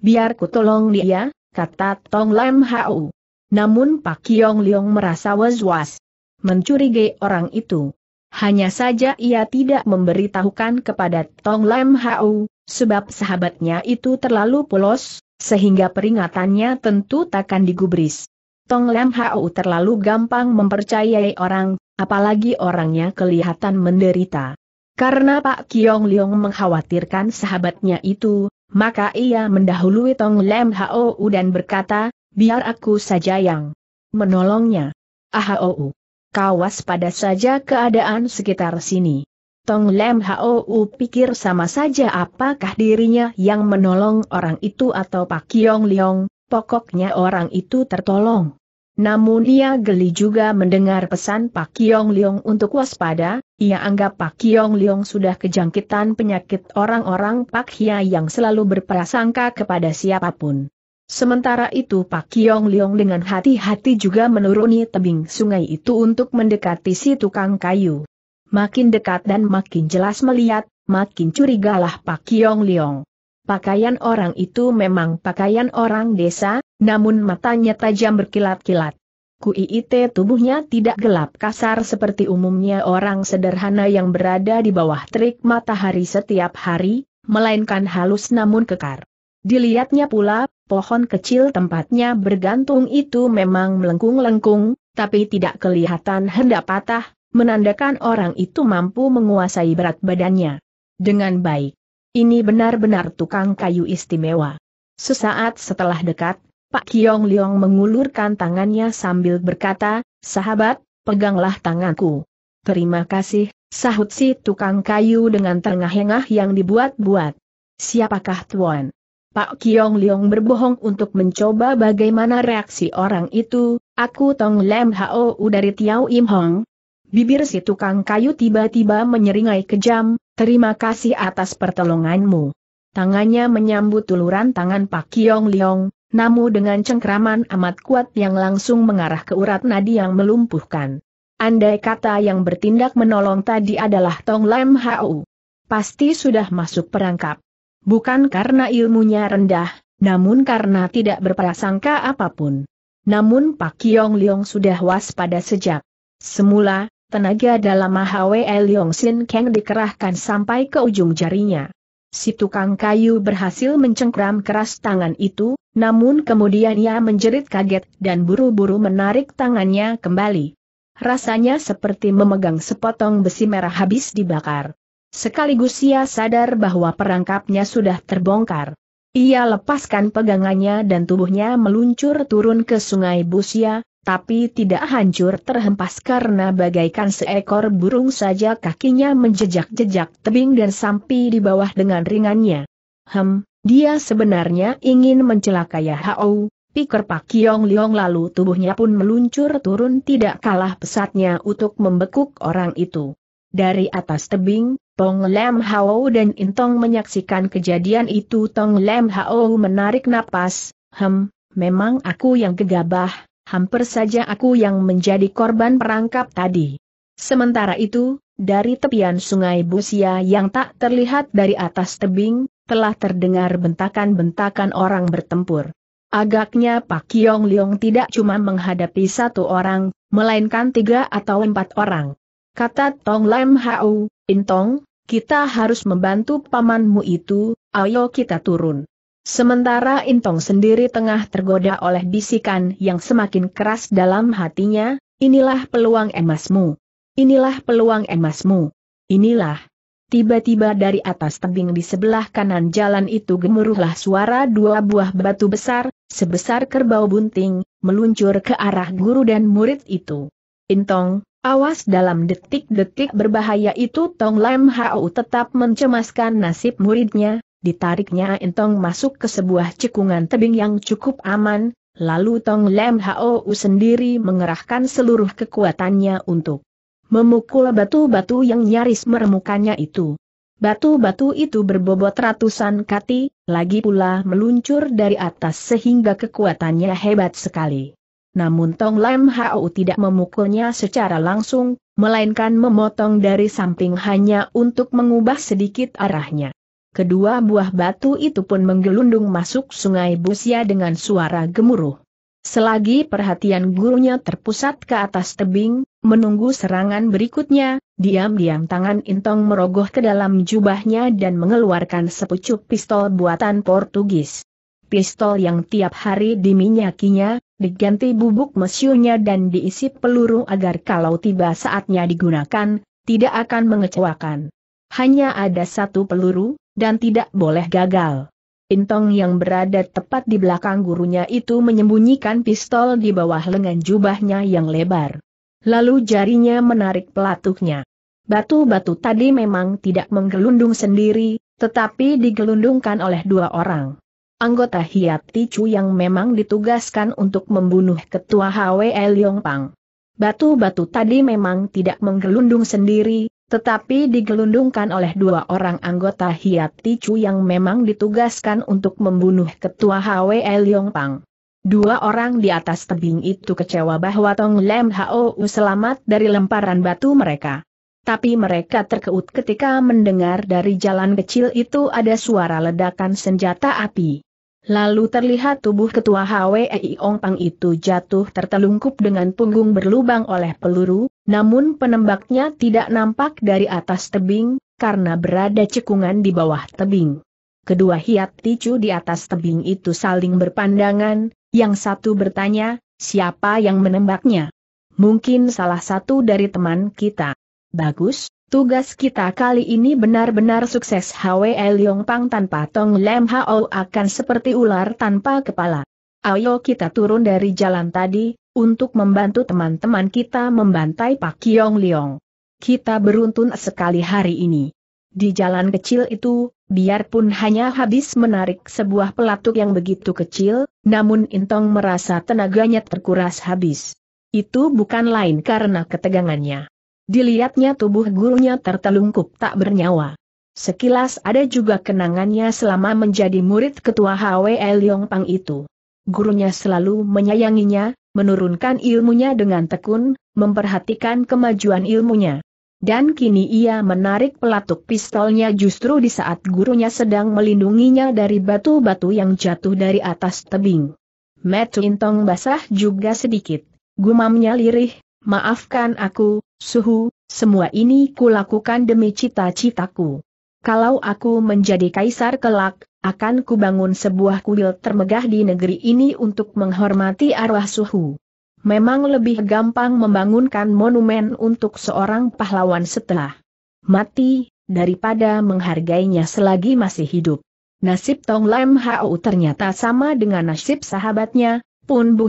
[SPEAKER 1] Biar ku tolong dia, kata Tong Lam Hau. Namun Pak Kiong Leong merasa was-was. Mencurigai orang itu. Hanya saja ia tidak memberitahukan kepada Tong Lam Hau, sebab sahabatnya itu terlalu polos, sehingga peringatannya tentu takkan digubris. Tong Lam Hau terlalu gampang mempercayai orang, apalagi orangnya kelihatan menderita. Karena Pak Kiong Liong mengkhawatirkan sahabatnya itu, maka ia mendahului Tong Lam Hau dan berkata, biar aku saja yang menolongnya. Hau, kawas pada saja keadaan sekitar sini. Tong Lam Hau pikir sama saja apakah dirinya yang menolong orang itu atau Pak Kiong Liong, pokoknya orang itu tertolong. Namun ia geli juga mendengar pesan Pak Kiong Liong untuk waspada, ia anggap Pak Kiong Liong sudah kejangkitan penyakit orang-orang Pak Hia yang selalu berprasangka kepada siapapun. Sementara itu Pak Kiong Liong dengan hati-hati juga menuruni tebing sungai itu untuk mendekati si tukang kayu. Makin dekat dan makin jelas melihat, makin curigalah Pak Kiong Liong. Pakaian orang itu memang pakaian orang desa, namun matanya tajam berkilat-kilat. Kuiite tubuhnya tidak gelap kasar seperti umumnya orang sederhana yang berada di bawah terik matahari setiap hari, melainkan halus namun kekar. Dilihatnya pula, pohon kecil tempatnya bergantung itu memang melengkung-lengkung, tapi tidak kelihatan hendak patah, menandakan orang itu mampu menguasai berat badannya. Dengan baik. Ini benar-benar tukang kayu istimewa. Sesaat setelah dekat, Pak Kiong Liong mengulurkan tangannya sambil berkata, sahabat, peganglah tanganku. Terima kasih, sahut si tukang kayu dengan terengah-engah yang dibuat-buat. Siapakah Tuan? Pak Kiong Liong berbohong untuk mencoba bagaimana reaksi orang itu, aku Tong Lem Hao dari Tiao Im Hong. Bibir si tukang kayu tiba-tiba menyeringai kejam, terima kasih atas pertolonganmu. Tangannya menyambut uluran tangan Pak Kiong Liong, namun dengan cengkraman amat kuat yang langsung mengarah ke urat nadi yang melumpuhkan. Andai kata yang bertindak menolong tadi adalah Tong Lam Hau. Pasti sudah masuk perangkap. Bukan karena ilmunya rendah, namun karena tidak berprasangka apapun. Namun Pak Kiong Leong sudah waspada sejak semula, tenaga dalam Hwe Leong Sin Kang dikerahkan sampai ke ujung jarinya. Si tukang kayu berhasil mencengkram keras tangan itu, namun kemudian ia menjerit kaget dan buru-buru menarik tangannya kembali. Rasanya seperti memegang sepotong besi merah habis dibakar. Sekaligus ia sadar bahwa perangkapnya sudah terbongkar. Ia lepaskan pegangannya dan tubuhnya meluncur turun ke sungai Busia, tapi tidak hancur terhempas karena bagaikan seekor burung saja kakinya menjejak-jejak tebing dan sampi di bawah dengan ringannya. Hem, dia sebenarnya ingin mencelakai Hao, pikir Pak Kiong Liong lalu tubuhnya pun meluncur turun tidak kalah pesatnya untuk membekuk orang itu. Dari atas tebing, Tong Lem Hao dan Intong menyaksikan kejadian itu Tong Lem Hao menarik napas, hem, memang aku yang gegabah, hampir saja aku yang menjadi korban perangkap tadi. Sementara itu, dari tepian sungai Busia yang tak terlihat dari atas tebing, telah terdengar bentakan-bentakan orang bertempur. Agaknya Pak Kiong Leong tidak cuma menghadapi satu orang, melainkan tiga atau empat orang. Kata Tong Lam Hau, Intong, kita harus membantu pamanmu itu, ayo kita turun. Sementara Intong sendiri tengah tergoda oleh bisikan yang semakin keras dalam hatinya, inilah peluang emasmu. Inilah peluang emasmu. Inilah. Tiba-tiba dari atas tebing di sebelah kanan jalan itu gemuruhlah suara dua buah batu besar, sebesar kerbau bunting, meluncur ke arah guru dan murid itu. Intong, awas dalam detik-detik berbahaya itu Tong Lam Hao tetap mencemaskan nasib muridnya, ditariknya Entong masuk ke sebuah cekungan tebing yang cukup aman, lalu Tong Lem Hou sendiri mengerahkan seluruh kekuatannya untuk memukul batu-batu yang nyaris meremukannya itu. Batu-batu itu berbobot ratusan kati, lagi pula meluncur dari atas sehingga kekuatannya hebat sekali. Namun Tong Lem Hao tidak memukulnya secara langsung, melainkan memotong dari samping hanya untuk mengubah sedikit arahnya. Kedua buah batu itu pun menggelundung masuk sungai Busia dengan suara gemuruh. Selagi perhatian gurunya terpusat ke atas tebing, menunggu serangan berikutnya, diam-diam tangan Intong merogoh ke dalam jubahnya dan mengeluarkan sepucuk pistol buatan Portugis. Pistol yang tiap hari diminyakinya, diganti bubuk mesiunya dan diisi peluru agar kalau tiba saatnya digunakan, tidak akan mengecewakan. Hanya ada satu peluru, dan tidak boleh gagal. Intong yang berada tepat di belakang gurunya itu menyembunyikan pistol di bawah lengan jubahnya yang lebar. Lalu jarinya menarik pelatuknya. Batu-batu tadi memang tidak menggelundung sendiri, tetapi digelundungkan oleh dua orang. Anggota Hiap Ticu yang memang ditugaskan untuk membunuh ketua HWL Yongpang. Batu-batu tadi memang tidak menggelundung sendiri, tetapi digelundungkan oleh dua orang anggota Hiat Tichu yang memang ditugaskan untuk membunuh ketua HWE Yong Pang. Dua orang di atas tebing itu kecewa bahwa Tong Lem Hao selamat dari lemparan batu mereka. Tapi mereka terkeut ketika mendengar dari jalan kecil itu ada suara ledakan senjata api. Lalu terlihat tubuh ketua HWEI Ong Pang itu jatuh tertelungkup dengan punggung berlubang oleh peluru, namun penembaknya tidak nampak dari atas tebing, karena berada cekungan di bawah tebing. Kedua hiat ticu di atas tebing itu saling berpandangan, yang satu bertanya, siapa yang menembaknya? Mungkin salah satu dari teman kita. Bagus, Tugas kita kali ini benar-benar sukses Hwe Leong Pang tanpa Tong Lem Hao akan seperti ular tanpa kepala. Ayo kita turun dari jalan tadi, untuk membantu teman-teman kita membantai Pak Kiong Leong. Kita beruntun sekali hari ini. Di jalan kecil itu, biarpun hanya habis menarik sebuah pelatuk yang begitu kecil, namun Intong merasa tenaganya terkuras habis. Itu bukan lain karena ketegangannya. Dilihatnya tubuh gurunya tertelungkup tak bernyawa. Sekilas ada juga kenangannya selama menjadi murid ketua HWL Yong Pang itu. Gurunya selalu menyayanginya, menurunkan ilmunya dengan tekun, memperhatikan kemajuan ilmunya. Dan kini ia menarik pelatuk pistolnya justru di saat gurunya sedang melindunginya dari batu-batu yang jatuh dari atas tebing. Metu Intong basah juga sedikit, gumamnya lirih, Maafkan aku, Suhu, semua ini kulakukan demi cita-citaku. Kalau aku menjadi kaisar kelak, akan kubangun sebuah kuil termegah di negeri ini untuk menghormati arwah Suhu. Memang lebih gampang membangunkan monumen untuk seorang pahlawan setelah mati, daripada menghargainya selagi masih hidup. Nasib Tong Lam Hao ternyata sama dengan nasib sahabatnya, Pun Bu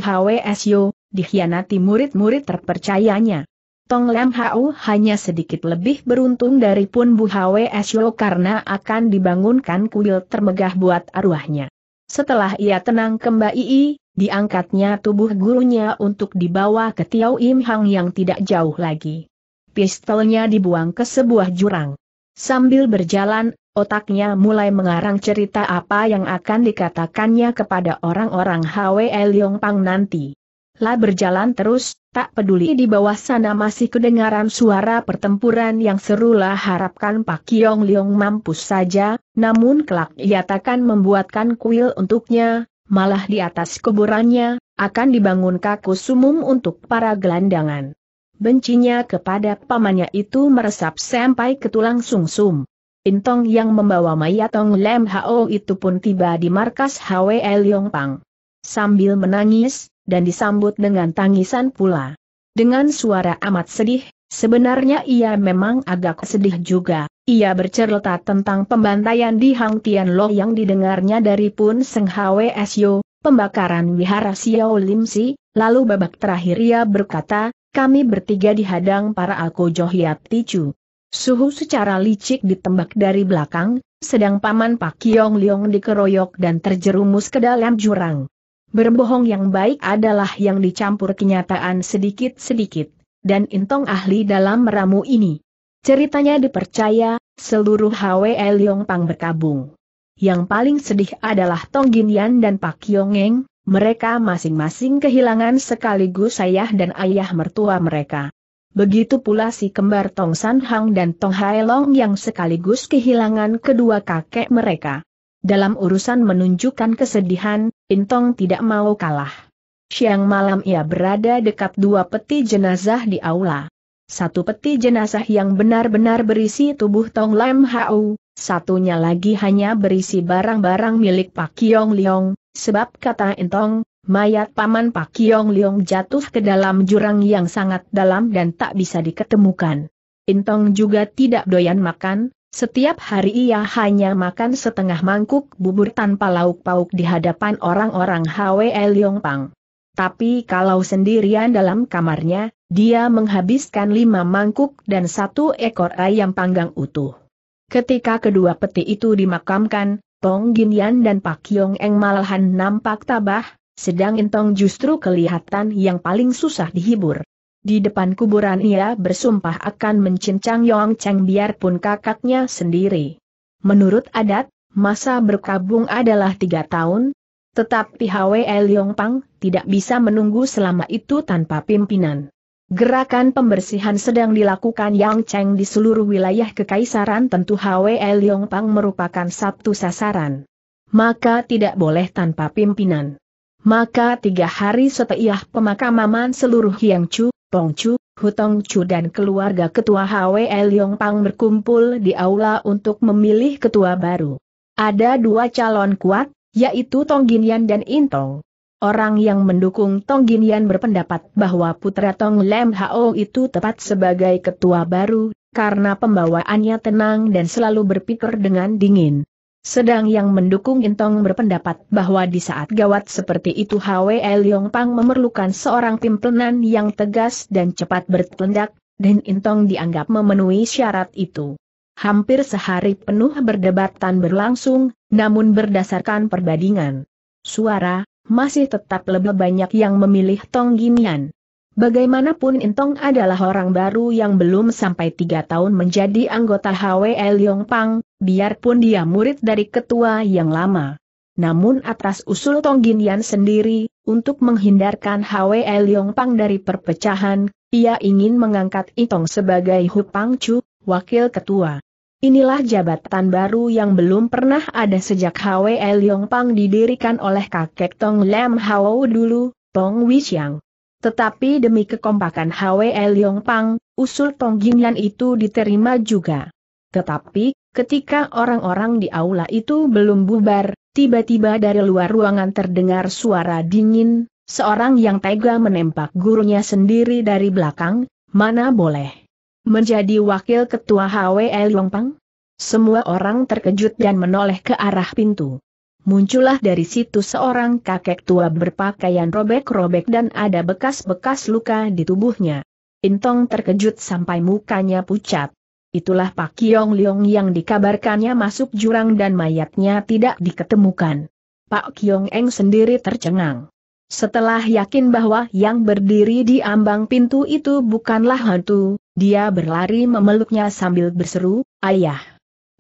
[SPEAKER 1] Sio dikhianati murid-murid terpercayanya. Tong Lam Hau hanya sedikit lebih beruntung dari Pun Bu Hwe Syo karena akan dibangunkan kuil termegah buat arwahnya. Setelah ia tenang kembali, diangkatnya tubuh gurunya untuk dibawa ke Tiau Im Hang yang tidak jauh lagi. Pistolnya dibuang ke sebuah jurang. Sambil berjalan, otaknya mulai mengarang cerita apa yang akan dikatakannya kepada orang-orang Hwe Leong Pang nanti. Lah berjalan terus, tak peduli di bawah sana masih kedengaran suara pertempuran yang serulah harapkan Pak Kiong Liong mampus saja, namun kelak ia takkan membuatkan kuil untuknya, malah di atas kuburannya, akan dibangun kaku sumum untuk para gelandangan. Bencinya kepada pamannya itu meresap sampai ke tulang sungsum. Intong yang membawa Mayatong Lem Hao oh itu pun tiba di markas HWL Pang, Sambil menangis, dan disambut dengan tangisan pula. Dengan suara amat sedih, sebenarnya ia memang agak sedih juga, ia bercerita tentang pembantaian di Hang Tian Lo yang didengarnya dari Pun Seng Hwe Syo, pembakaran wihara Xiao Lim Si, lalu babak terakhir ia berkata, kami bertiga dihadang para Alko Johiat Ticu. Suhu secara licik ditembak dari belakang, sedang paman Pak Kiong Liong dikeroyok dan terjerumus ke dalam jurang. Berbohong yang baik adalah yang dicampur kenyataan sedikit-sedikit, dan Intong ahli dalam meramu ini. Ceritanya dipercaya, seluruh HW Yong Pang berkabung. Yang paling sedih adalah Tong Ginian dan Pak Eng, mereka masing-masing kehilangan sekaligus ayah dan ayah mertua mereka. Begitu pula si kembar Tong San Hang dan Tong Hai Long yang sekaligus kehilangan kedua kakek mereka. Dalam urusan menunjukkan kesedihan, Intong tidak mau kalah. Siang malam ia berada dekat dua peti jenazah di aula. Satu peti jenazah yang benar-benar berisi tubuh Tong Lam Hau, satunya lagi hanya berisi barang-barang milik Pak Kiong Liong, sebab kata Intong, mayat paman Pak Kiong Liong jatuh ke dalam jurang yang sangat dalam dan tak bisa diketemukan. Intong juga tidak doyan makan, setiap hari ia hanya makan setengah mangkuk bubur tanpa lauk pauk di hadapan orang-orang Leong Pang. Tapi kalau sendirian dalam kamarnya, dia menghabiskan lima mangkuk dan satu ekor ayam panggang utuh. Ketika kedua peti itu dimakamkan, Tong Ginyan dan Pak Yong Eng malahan nampak tabah, sedang Intong justru kelihatan yang paling susah dihibur. Di depan kuburan ia bersumpah akan mencincang Yong Cheng biarpun kakaknya sendiri. Menurut adat, masa berkabung adalah tiga tahun, tetapi Hwe Leong Pang tidak bisa menunggu selama itu tanpa pimpinan. Gerakan pembersihan sedang dilakukan Yang Cheng di seluruh wilayah kekaisaran tentu Hwe Leong Pang merupakan satu sasaran. Maka tidak boleh tanpa pimpinan. Maka tiga hari setelah pemakaman seluruh Hyang Chu, Chu, Hutong Chu dan keluarga ketua HW Yong Pang berkumpul di aula untuk memilih ketua baru. Ada dua calon kuat, yaitu Tong Ginian dan Intong. Orang yang mendukung Tong Ginian berpendapat bahwa putra Tong Lem Hao itu tepat sebagai ketua baru, karena pembawaannya tenang dan selalu berpikir dengan dingin. Sedang yang mendukung Intong berpendapat bahwa di saat gawat seperti itu Hwe Leong Pang memerlukan seorang pimpinan yang tegas dan cepat bertindak, dan Intong dianggap memenuhi syarat itu. Hampir sehari penuh berdebatan berlangsung, namun berdasarkan perbandingan suara, masih tetap lebih banyak yang memilih Tong Gimian. Bagaimanapun Intong adalah orang baru yang belum sampai tiga tahun menjadi anggota HWL Pang, biarpun dia murid dari ketua yang lama. Namun atas usul Tong Ginian sendiri, untuk menghindarkan HWL Pang dari perpecahan, ia ingin mengangkat Intong sebagai Hupang Chu, wakil ketua. Inilah jabatan baru yang belum pernah ada sejak HWL Pang didirikan oleh kakek Tong Lam Hao dulu, Tong Wixiang. Tetapi demi kekompakan Hwe Leong Pang, usul Tong Tongginglan itu diterima juga. Tetapi, ketika orang-orang di aula itu belum bubar, tiba-tiba dari luar ruangan terdengar suara dingin, seorang yang tega menembak gurunya sendiri dari belakang, mana boleh. Menjadi wakil ketua Hwe Leong Pang? Semua orang terkejut dan menoleh ke arah pintu muncullah dari situ seorang kakek tua berpakaian robek-robek dan ada bekas-bekas luka di tubuhnya. Intong terkejut sampai mukanya pucat. Itulah Pak Kiong Leong yang dikabarkannya masuk jurang dan mayatnya tidak diketemukan. Pak Kiong Eng sendiri tercengang. Setelah yakin bahwa yang berdiri di ambang pintu itu bukanlah hantu, dia berlari memeluknya sambil berseru, Ayah!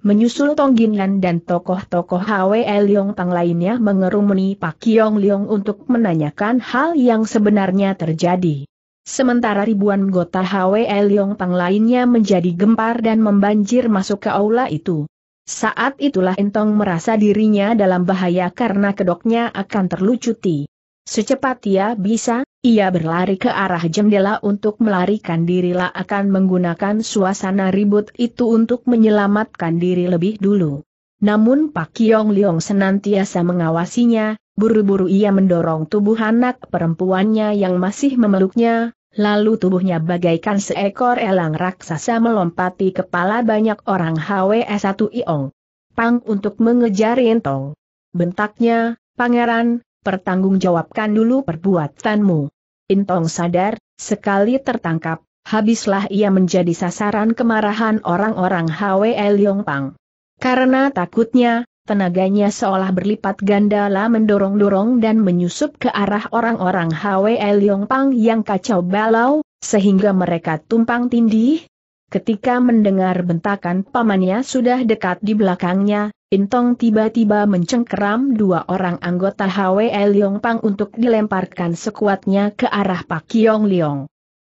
[SPEAKER 1] Menyusul Tong Ginan dan tokoh-tokoh Hwe Liong Tang lainnya mengerumuni Pak Kiong Leong untuk menanyakan hal yang sebenarnya terjadi. Sementara ribuan gota Hwe Liong Tang lainnya menjadi gempar dan membanjir masuk ke aula itu. Saat itulah Entong merasa dirinya dalam bahaya karena kedoknya akan terlucuti. Secepat ia bisa, ia berlari ke arah jendela untuk melarikan dirilah akan menggunakan suasana ribut itu untuk menyelamatkan diri lebih dulu. Namun Pak Yong Leong senantiasa mengawasinya, buru-buru ia mendorong tubuh anak perempuannya yang masih memeluknya, lalu tubuhnya bagaikan seekor elang raksasa melompati kepala banyak orang HWS 1 Iong. Pang untuk mengejar Yentong. Bentaknya, pangeran, pertanggungjawabkan dulu perbuatanmu. Intong sadar, sekali tertangkap, habislah ia menjadi sasaran kemarahan orang-orang Hwe Pang. Karena takutnya, tenaganya seolah berlipat ganda lah mendorong-dorong dan menyusup ke arah orang-orang Hwe Pang yang kacau balau, sehingga mereka tumpang tindih, Ketika mendengar bentakan pamannya sudah dekat di belakangnya, Intong tiba-tiba mencengkeram dua orang anggota HWE Liong Pang untuk dilemparkan sekuatnya ke arah Pak Yong Liong.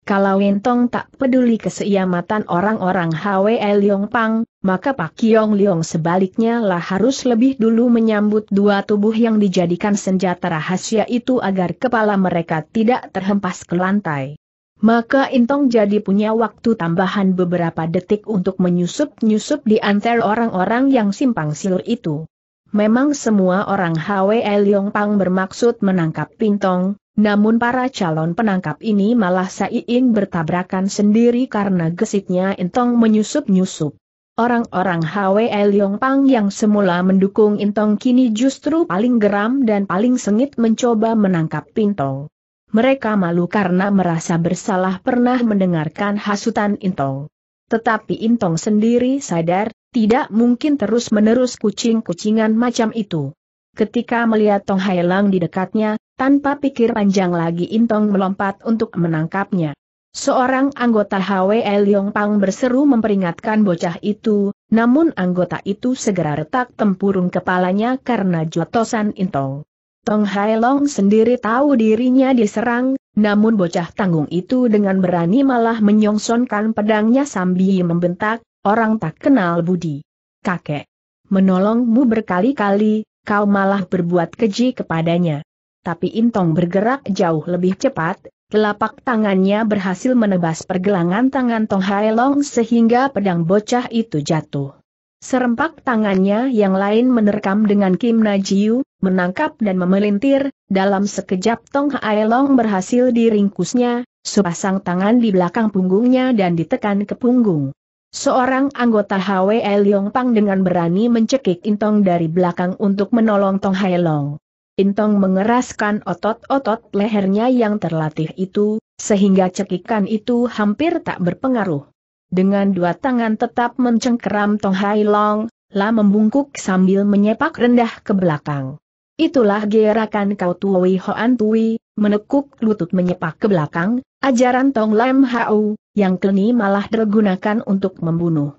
[SPEAKER 1] Kalau Intong tak peduli keseiamatan orang-orang HWE Liong Pang, maka Pak Yong Liong sebaliknya lah harus lebih dulu menyambut dua tubuh yang dijadikan senjata rahasia itu agar kepala mereka tidak terhempas ke lantai maka Intong jadi punya waktu tambahan beberapa detik untuk menyusup-nyusup di antara orang-orang yang simpang siur itu. Memang semua orang Hwe Leong Pang bermaksud menangkap Pintong, namun para calon penangkap ini malah Saiin bertabrakan sendiri karena gesitnya Intong menyusup-nyusup. Orang-orang Hwe Leong Pang yang semula mendukung Intong kini justru paling geram dan paling sengit mencoba menangkap Pintong. Mereka malu karena merasa bersalah pernah mendengarkan hasutan Intong. Tetapi Intong sendiri sadar, tidak mungkin terus-menerus kucing-kucingan macam itu. Ketika melihat Tong Lang di dekatnya, tanpa pikir panjang lagi Intong melompat untuk menangkapnya. Seorang anggota HWL Pang berseru memperingatkan bocah itu, namun anggota itu segera retak tempurung kepalanya karena jotosan Intong. Tong Hai Long sendiri tahu dirinya diserang, namun bocah tanggung itu dengan berani malah menyongsonkan pedangnya sambil membentak, orang tak kenal budi. Kakek, menolongmu berkali-kali, kau malah berbuat keji kepadanya. Tapi Intong bergerak jauh lebih cepat, Telapak tangannya berhasil menebas pergelangan tangan Tong Hai Long sehingga pedang bocah itu jatuh. Serempak tangannya yang lain menerkam dengan Kim Najiu menangkap dan memelintir, dalam sekejap Tong Long berhasil diringkusnya, sepasang tangan di belakang punggungnya dan ditekan ke punggung. Seorang anggota HW Liong Pang dengan berani mencekik Intong dari belakang untuk menolong Tong Long. Intong mengeraskan otot-otot lehernya yang terlatih itu, sehingga cekikan itu hampir tak berpengaruh. Dengan dua tangan tetap mencengkeram Tong Hai Long, La membungkuk sambil menyepak rendah ke belakang. Itulah gerakan kau Tuwi Hoan Tui, menekuk lutut menyepak ke belakang, ajaran Tong Lam Hau, yang kini malah digunakan untuk membunuh.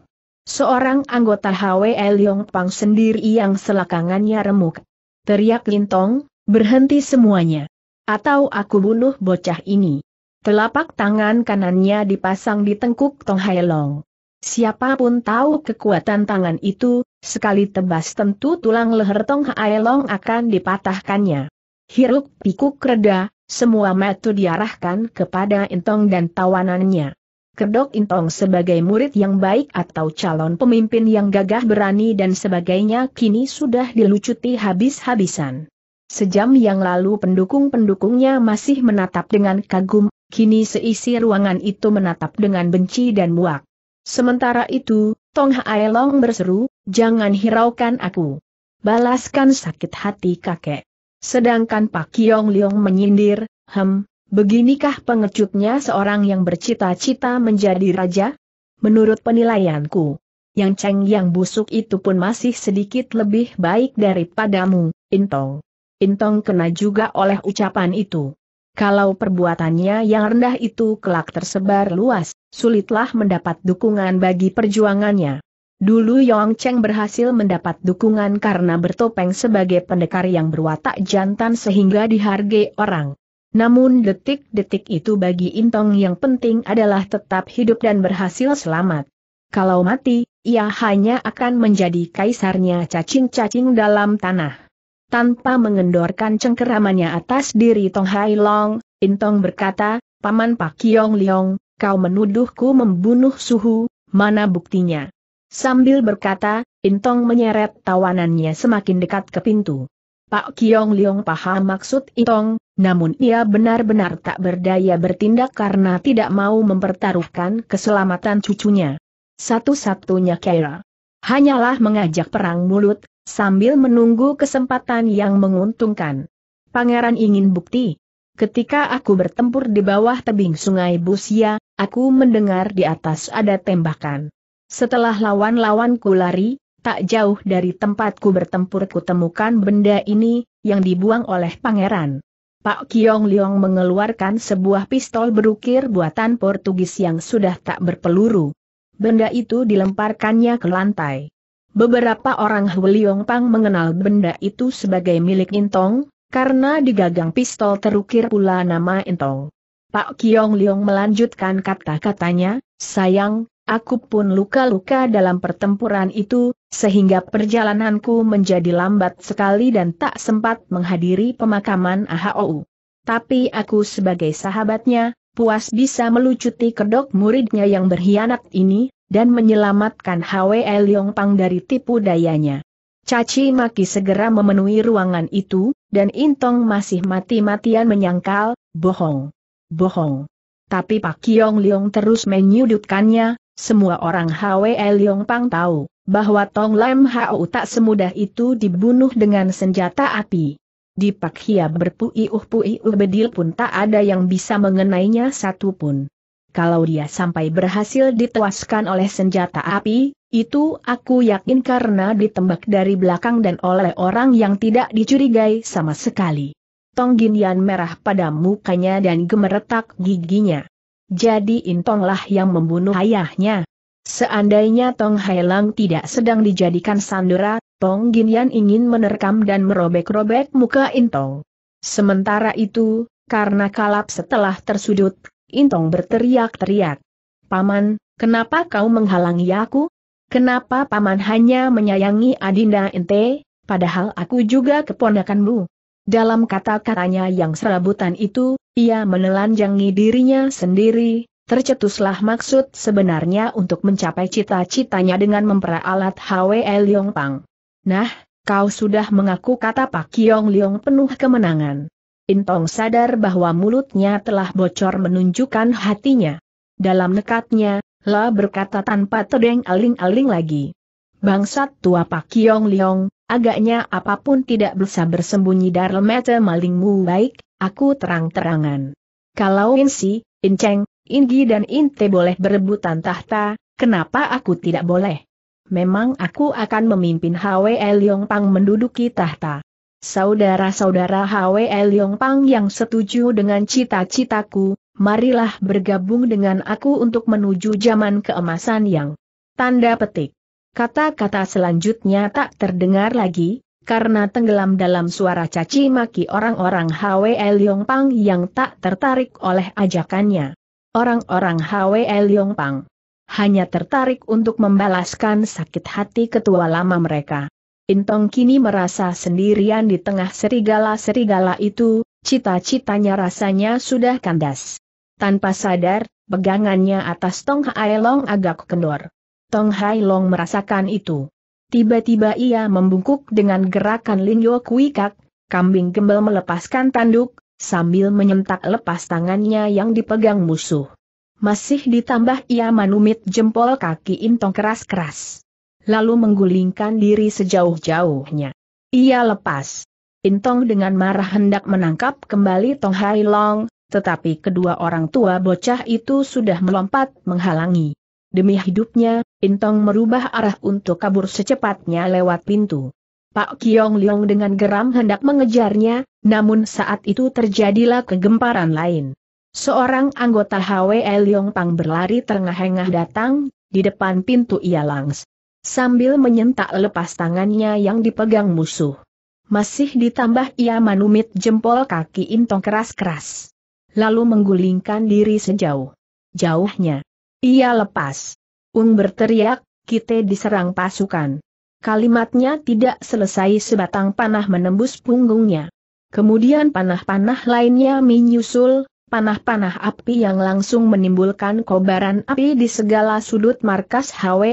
[SPEAKER 1] Seorang anggota HW Yong Pang sendiri yang selakangannya remuk. Teriak Lintong, berhenti semuanya. Atau aku bunuh bocah ini. Telapak tangan kanannya dipasang di tengkuk Tong Hai Long. Siapapun tahu kekuatan tangan itu, Sekali tebas tentu tulang leher Tong Haelong akan dipatahkannya. Hiruk pikuk reda, semua metu diarahkan kepada Intong dan tawanannya. Kedok Intong sebagai murid yang baik atau calon pemimpin yang gagah berani dan sebagainya kini sudah dilucuti habis-habisan. Sejam yang lalu pendukung-pendukungnya masih menatap dengan kagum, kini seisi ruangan itu menatap dengan benci dan muak. Sementara itu, Tong Long berseru, jangan hiraukan aku. Balaskan sakit hati kakek. Sedangkan Pak Kiong Liong menyindir, hem, beginikah pengecutnya seorang yang bercita-cita menjadi raja? Menurut penilaianku, yang ceng yang busuk itu pun masih sedikit lebih baik daripadamu, Intong. Intong kena juga oleh ucapan itu. Kalau perbuatannya yang rendah itu kelak tersebar luas, sulitlah mendapat dukungan bagi perjuangannya. Dulu Yong Cheng berhasil mendapat dukungan karena bertopeng sebagai pendekar yang berwatak jantan sehingga dihargai orang. Namun detik-detik itu bagi Intong yang penting adalah tetap hidup dan berhasil selamat. Kalau mati, ia hanya akan menjadi kaisarnya cacing-cacing dalam tanah tanpa mengendorkan cengkeramannya atas diri Tong Hai Long, Intong berkata, Paman Pak Kiong Leong, kau menuduhku membunuh suhu, mana buktinya? Sambil berkata, Intong menyeret tawanannya semakin dekat ke pintu. Pak Kiong Leong paham maksud Intong, namun ia benar-benar tak berdaya bertindak karena tidak mau mempertaruhkan keselamatan cucunya. Satu-satunya Kaira. Hanyalah mengajak perang mulut, sambil menunggu kesempatan yang menguntungkan. Pangeran ingin bukti. Ketika aku bertempur di bawah tebing sungai Busia, aku mendengar di atas ada tembakan. Setelah lawan-lawanku lari, tak jauh dari tempatku bertempur kutemukan benda ini, yang dibuang oleh pangeran. Pak Kiong Liong mengeluarkan sebuah pistol berukir buatan Portugis yang sudah tak berpeluru. Benda itu dilemparkannya ke lantai. Beberapa orang Huliong Pang mengenal benda itu sebagai milik Intong, karena di gagang pistol terukir pula nama Intong. Pak Kiong Liong melanjutkan kata-katanya, sayang, aku pun luka-luka dalam pertempuran itu, sehingga perjalananku menjadi lambat sekali dan tak sempat menghadiri pemakaman AHOU. Tapi aku sebagai sahabatnya, puas bisa melucuti kedok muridnya yang berkhianat ini, dan menyelamatkan HWL Pang dari tipu dayanya. Caci Maki segera memenuhi ruangan itu, dan Intong masih mati-matian menyangkal, bohong, bohong. Tapi Pak Kiong Leong terus menyudutkannya, semua orang HWL Pang tahu, bahwa Tong Lam Hau tak semudah itu dibunuh dengan senjata api. Di Hia berpuiuh-puiuh bedil pun tak ada yang bisa mengenainya satu pun. Kalau dia sampai berhasil ditewaskan oleh senjata api, itu aku yakin karena ditembak dari belakang dan oleh orang yang tidak dicurigai sama sekali. Tong Ginian merah pada mukanya dan gemeretak giginya. Jadi Intonglah yang membunuh ayahnya. Seandainya Tong Hailang tidak sedang dijadikan sandera, Tong Ginian ingin menerkam dan merobek-robek muka Intong. Sementara itu, karena kalap setelah tersudut, Intong berteriak-teriak. Paman, kenapa kau menghalangi aku? Kenapa Paman hanya menyayangi Adinda Ente, padahal aku juga keponakanmu? Dalam kata-katanya yang serabutan itu, ia menelanjangi dirinya sendiri, tercetuslah maksud sebenarnya untuk mencapai cita-citanya dengan memperalat HWL Yongpang. Nah, kau sudah mengaku kata Pak Kiong Liong penuh kemenangan. Intong sadar bahwa mulutnya telah bocor menunjukkan hatinya. Dalam nekatnya, La berkata tanpa terdeng aling-aling lagi. Bangsat tua Pak Kiong Liong, agaknya apapun tidak bisa bersembunyi dari mata malingmu baik, aku terang-terangan. Kalau Insi, Inceng, Ingi dan Inte boleh berebutan tahta, kenapa aku tidak boleh? memang aku akan memimpin Hwe Yong Pang menduduki tahta. Saudara-saudara Hwe Yong Pang yang setuju dengan cita-citaku, marilah bergabung dengan aku untuk menuju zaman keemasan yang tanda petik. Kata-kata selanjutnya tak terdengar lagi, karena tenggelam dalam suara caci maki orang-orang Hwe Yong Pang yang tak tertarik oleh ajakannya. Orang-orang Hwe Yong Pang hanya tertarik untuk membalaskan sakit hati ketua lama mereka. Intong kini merasa sendirian di tengah serigala-serigala itu, cita-citanya rasanya sudah kandas. Tanpa sadar, pegangannya atas Tong Hai Long agak kendor. Tong Hai Long merasakan itu. Tiba-tiba ia membungkuk dengan gerakan Linyo Kuikak, kambing gembel melepaskan tanduk, sambil menyentak lepas tangannya yang dipegang musuh. Masih ditambah ia manumit jempol kaki Intong keras-keras. Lalu menggulingkan diri sejauh-jauhnya. Ia lepas. Intong dengan marah hendak menangkap kembali Tong Hai Long, tetapi kedua orang tua bocah itu sudah melompat menghalangi. Demi hidupnya, Intong merubah arah untuk kabur secepatnya lewat pintu. Pak Kiong Leong dengan geram hendak mengejarnya, namun saat itu terjadilah kegemparan lain. Seorang anggota HWL Yong Pang berlari terengah-engah datang, di depan pintu ia langs. Sambil menyentak lepas tangannya yang dipegang musuh. Masih ditambah ia manumit jempol kaki Intong keras-keras. Lalu menggulingkan diri sejauh. Jauhnya. Ia lepas. Ung berteriak, kita diserang pasukan. Kalimatnya tidak selesai sebatang panah menembus punggungnya. Kemudian panah-panah lainnya menyusul, panah-panah api yang langsung menimbulkan kobaran api di segala sudut markas HW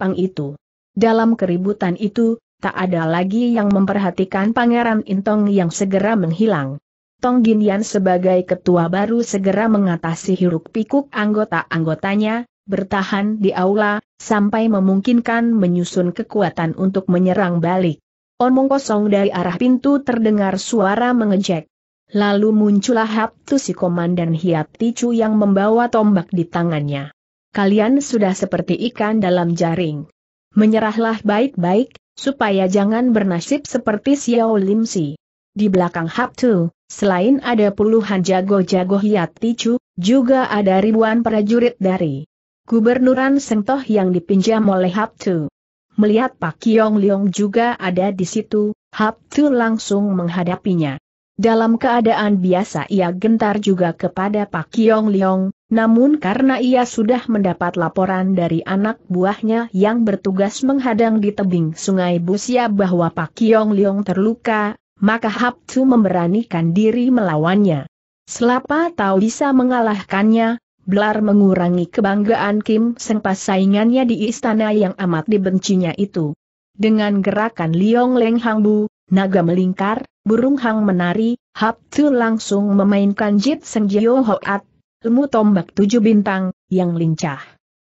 [SPEAKER 1] Pang itu. Dalam keributan itu, tak ada lagi yang memperhatikan Pangeran Intong yang segera menghilang. Tong Ginian sebagai ketua baru segera mengatasi hiruk pikuk anggota-anggotanya, bertahan di aula, sampai memungkinkan menyusun kekuatan untuk menyerang balik. Omong kosong dari arah pintu terdengar suara mengejek. Lalu muncullah Haptu si Komandan Hiap Ticu yang membawa tombak di tangannya. Kalian sudah seperti ikan dalam jaring. Menyerahlah baik-baik, supaya jangan bernasib seperti Xiao Lim Si. Di belakang Haptu, selain ada puluhan jago-jago Hiap Ticu, juga ada ribuan prajurit dari Gubernuran Sengtoh yang dipinjam oleh Haptu. Melihat Pak Yong Leong juga ada di situ, Haptu langsung menghadapinya. Dalam keadaan biasa ia gentar juga kepada Pak Kiong Liong, namun karena ia sudah mendapat laporan dari anak buahnya yang bertugas menghadang di tebing sungai Busia bahwa Pak Kiong Liong terluka, maka Hap Tu memberanikan diri melawannya. Selapa tahu bisa mengalahkannya, Blar mengurangi kebanggaan Kim Seng pas saingannya di istana yang amat dibencinya itu. Dengan gerakan Liong Leng Hang Bu, naga melingkar, burung hang menari, Hap Tzu langsung memainkan Jit Seng Jio Hoat, ilmu tombak tujuh bintang, yang lincah.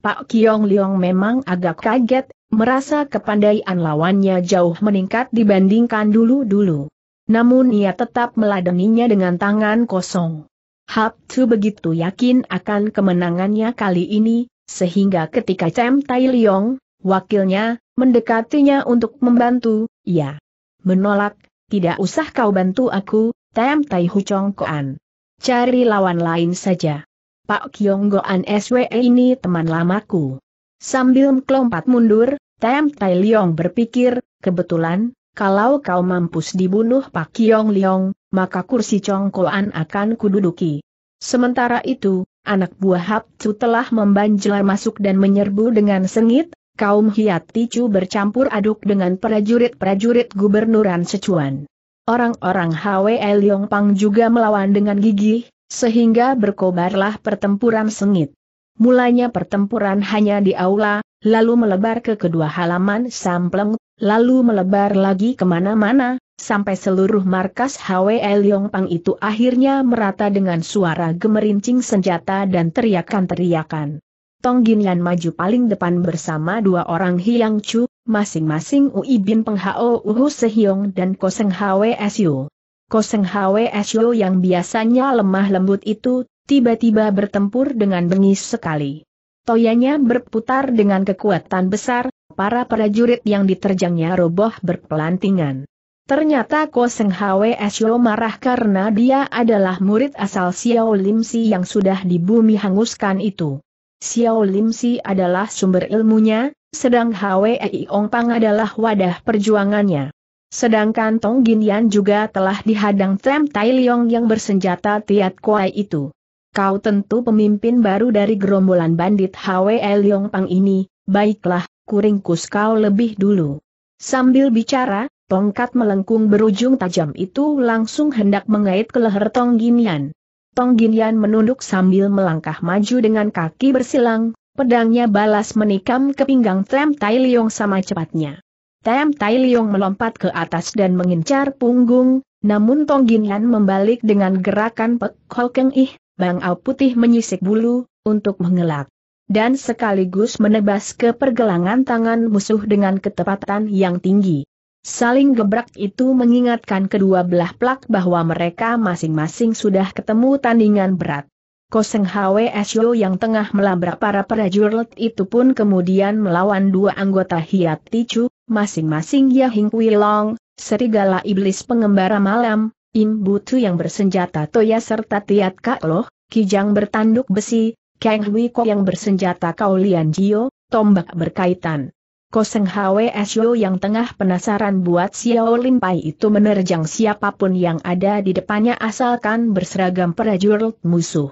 [SPEAKER 1] Pak Kiong Liong memang agak kaget, merasa kepandaian lawannya jauh meningkat dibandingkan dulu-dulu. Namun ia tetap meladeninya dengan tangan kosong. Hap Tzu begitu yakin akan kemenangannya kali ini, sehingga ketika Cem Tai Liong, wakilnya, mendekatinya untuk membantu, ia menolak, tidak usah kau bantu aku, Tem Tai Hucong Koan. Cari lawan lain saja. Pak Kiong Goan SW ini teman lamaku. Sambil melompat mundur, Tem Tai Liong berpikir, kebetulan, kalau kau mampus dibunuh Pak Kiong Liong, maka kursi Chong Koan akan kududuki. Sementara itu, anak buah Hap Tzu telah membanjir masuk dan menyerbu dengan sengit, kaum Hiat Ticu bercampur aduk dengan prajurit-prajurit gubernuran Secuan. Orang-orang Hwe Pang juga melawan dengan gigih, sehingga berkobarlah pertempuran sengit. Mulanya pertempuran hanya di aula, lalu melebar ke kedua halaman sampleng, lalu melebar lagi kemana-mana, sampai seluruh markas HWL Pang itu akhirnya merata dengan suara gemerincing senjata dan teriakan-teriakan. Tong Ginian maju paling depan bersama dua orang Hiang Chu, masing-masing Ui Bin Penghao Uhu Sehyong dan Koseng Hwe Syu. Koseng Hwe Siu yang biasanya lemah lembut itu, tiba-tiba bertempur dengan bengis sekali. Toyanya berputar dengan kekuatan besar, para prajurit yang diterjangnya roboh berpelantingan. Ternyata Koseng Hwe Siu marah karena dia adalah murid asal Xiao Lim Si yang sudah di bumi hanguskan itu. Xiao Lim Si adalah sumber ilmunya, sedang Hwei Ong Pang adalah wadah perjuangannya. Sedangkan Tong Yan juga telah dihadang Trem Tai Leong yang bersenjata Tiat Kuai itu. Kau tentu pemimpin baru dari gerombolan bandit Hwei Leong Pang ini, baiklah, kuringkus kau lebih dulu. Sambil bicara, tongkat melengkung berujung tajam itu langsung hendak mengait ke leher Tong Yan. Tong Yan menunduk sambil melangkah maju dengan kaki bersilang, pedangnya balas menikam ke pinggang Tem Tai Liong sama cepatnya. Tem Tai Liong melompat ke atas dan mengincar punggung, namun Tong Ginian membalik dengan gerakan Pek Ho Ih, Bang Au Putih menyisik bulu, untuk mengelak. Dan sekaligus menebas ke pergelangan tangan musuh dengan ketepatan yang tinggi. Saling gebrak itu mengingatkan kedua belah plak bahwa mereka masing-masing sudah ketemu tandingan berat. Koseng HWSO yang tengah melabrak para prajurit itu pun kemudian melawan dua anggota Hiat Ticu, masing-masing Yahing Long, Serigala Iblis Pengembara Malam, Im Butu yang bersenjata Toya serta Tiat Kak Loh, Kijang bertanduk besi, Kang Wiko yang bersenjata Kaulian Jio, tombak berkaitan. Koseng HWSO yang tengah penasaran buat Xiao Lin Pai itu menerjang siapapun yang ada di depannya asalkan berseragam prajurit musuh.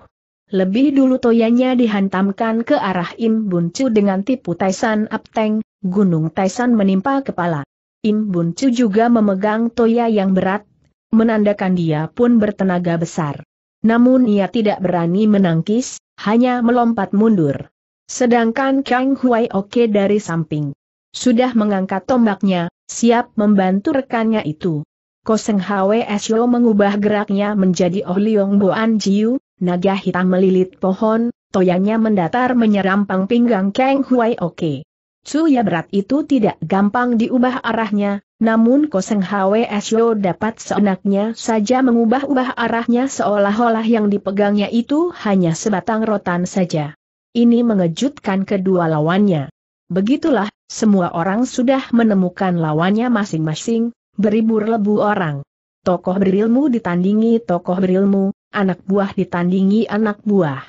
[SPEAKER 1] Lebih dulu toyanya dihantamkan ke arah Im Bun Chu dengan tipu Taisan Apteng, Gunung Taisan menimpa kepala. Im Bun Chu juga memegang toya yang berat, menandakan dia pun bertenaga besar. Namun ia tidak berani menangkis, hanya melompat mundur. Sedangkan Kang Huai Oke dari samping. Sudah mengangkat tombaknya, siap membantu rekannya itu. Koseng Hwe Sio mengubah geraknya menjadi Oh Liong Boan Jiu, naga hitam melilit pohon, toyanya mendatar menyerampang pinggang Kang Huai Oke. Cuya berat itu tidak gampang diubah arahnya, namun Koseng Hwe Sio dapat seenaknya saja mengubah-ubah arahnya seolah-olah yang dipegangnya itu hanya sebatang rotan saja. Ini mengejutkan kedua lawannya. Begitulah, semua orang sudah menemukan lawannya masing-masing, beribu lebu orang. Tokoh berilmu ditandingi tokoh berilmu, anak buah ditandingi anak buah.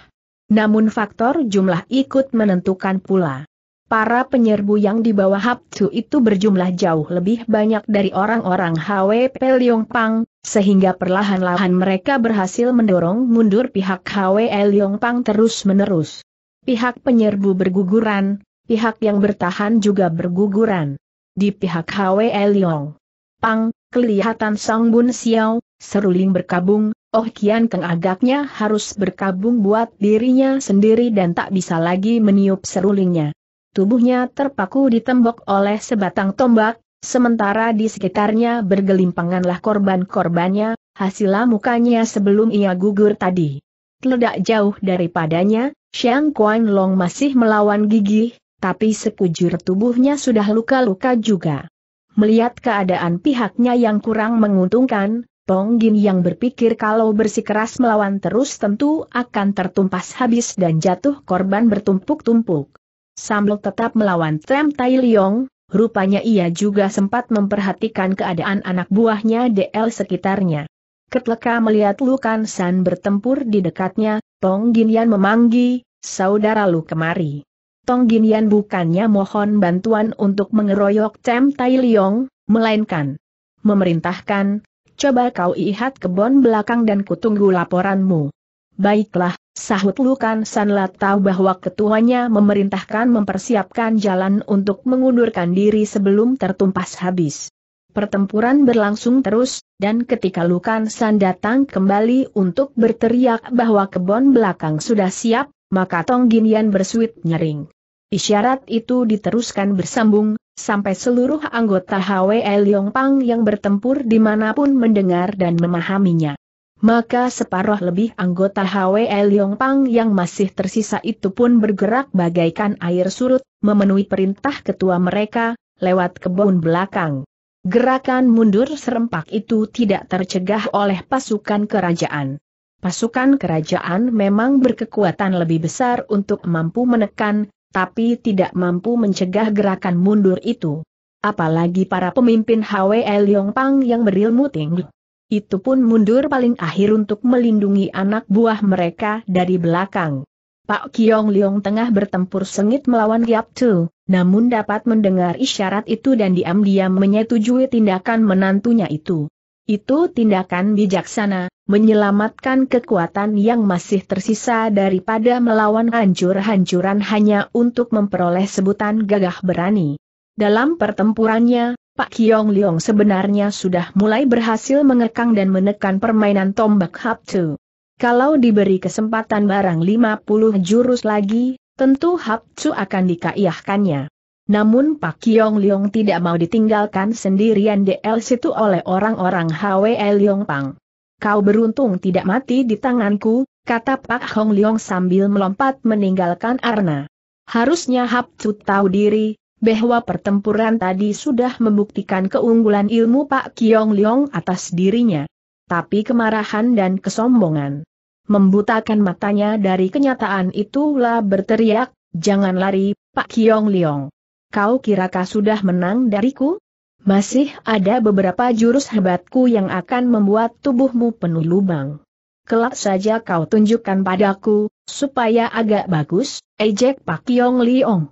[SPEAKER 1] Namun faktor jumlah ikut menentukan pula. Para penyerbu yang di bawah Haptu itu berjumlah jauh lebih banyak dari orang-orang HWP Pang, sehingga perlahan-lahan mereka berhasil mendorong mundur pihak HW Pang terus-menerus. Pihak penyerbu berguguran, pihak yang bertahan juga berguguran. Di pihak Hwe Liong, Pang, kelihatan Song Bun Xiao, seruling berkabung, Oh Kian Keng agaknya harus berkabung buat dirinya sendiri dan tak bisa lagi meniup serulingnya. Tubuhnya terpaku ditembok oleh sebatang tombak, sementara di sekitarnya bergelimpanganlah korban-korbannya, hasil mukanya sebelum ia gugur tadi. Teledak jauh daripadanya, Xiang Kuan Long masih melawan gigih, tapi sekujur tubuhnya sudah luka-luka juga. Melihat keadaan pihaknya yang kurang menguntungkan, Tong Gin yang berpikir kalau bersikeras melawan terus tentu akan tertumpas habis dan jatuh korban bertumpuk-tumpuk. Sambil tetap melawan Trem Tai Leong, rupanya ia juga sempat memperhatikan keadaan anak buahnya DL sekitarnya. Ketika melihat Lukan San bertempur di dekatnya, Tong Gin Yan memanggi, saudara lu kemari. Tong Ginian bukannya mohon bantuan untuk mengeroyok Cem Tai Liong, melainkan memerintahkan, coba kau lihat kebon belakang dan kutunggu laporanmu. Baiklah, sahut Lukan Sanla tahu bahwa ketuanya memerintahkan mempersiapkan jalan untuk mengundurkan diri sebelum tertumpas habis. Pertempuran berlangsung terus, dan ketika Lukan San datang kembali untuk berteriak bahwa kebon belakang sudah siap, maka Tong Ginian bersuit nyering. Isyarat itu diteruskan bersambung, sampai seluruh anggota HWL Pang yang bertempur dimanapun mendengar dan memahaminya. Maka separuh lebih anggota HWL Pang yang masih tersisa itu pun bergerak bagaikan air surut, memenuhi perintah ketua mereka, lewat kebun belakang. Gerakan mundur serempak itu tidak tercegah oleh pasukan kerajaan. Pasukan kerajaan memang berkekuatan lebih besar untuk mampu menekan, tapi tidak mampu mencegah gerakan mundur itu. Apalagi para pemimpin HWL Pang yang berilmu tinggi. Itu pun mundur paling akhir untuk melindungi anak buah mereka dari belakang. Pak Kiong Leong tengah bertempur sengit melawan Yap Tu, namun dapat mendengar isyarat itu dan diam-diam menyetujui tindakan menantunya itu. Itu tindakan bijaksana, menyelamatkan kekuatan yang masih tersisa daripada melawan hancur-hancuran hanya untuk memperoleh sebutan gagah berani. Dalam pertempurannya, Pak Kiong Leong sebenarnya sudah mulai berhasil mengekang dan menekan permainan tombak Hap Tu. Kalau diberi kesempatan barang 50 jurus lagi, tentu Hap Tu akan dikaiahkannya. Namun Pak Kiong Leong tidak mau ditinggalkan sendirian di situ oleh orang-orang HWL Leong Pang. Kau beruntung tidak mati di tanganku, kata Pak Hong Leong sambil melompat meninggalkan Arna. Harusnya Hap Chu tahu diri, bahwa pertempuran tadi sudah membuktikan keunggulan ilmu Pak Kiong Leong atas dirinya. Tapi kemarahan dan kesombongan membutakan matanya dari kenyataan itulah berteriak, jangan lari, Pak Kiong Leong. Kau kirakah sudah menang dariku? Masih ada beberapa jurus hebatku yang akan membuat tubuhmu penuh lubang. Kelak saja kau tunjukkan padaku, supaya agak bagus, ejek Pak Yong Liong.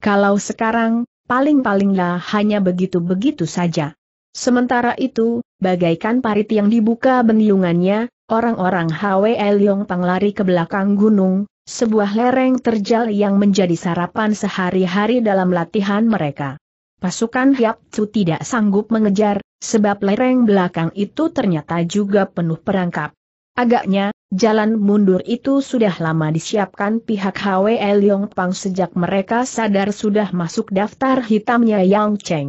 [SPEAKER 1] Kalau sekarang, paling-palinglah hanya begitu-begitu saja. Sementara itu, bagaikan parit yang dibuka bengilungannya, orang-orang El Yong Pang ke belakang gunung, sebuah lereng terjal yang menjadi sarapan sehari-hari dalam latihan mereka. Pasukan Hiap Tsu tidak sanggup mengejar, sebab lereng belakang itu ternyata juga penuh perangkap. Agaknya, jalan mundur itu sudah lama disiapkan pihak HW Yong Pang sejak mereka sadar sudah masuk daftar hitamnya Yang Cheng.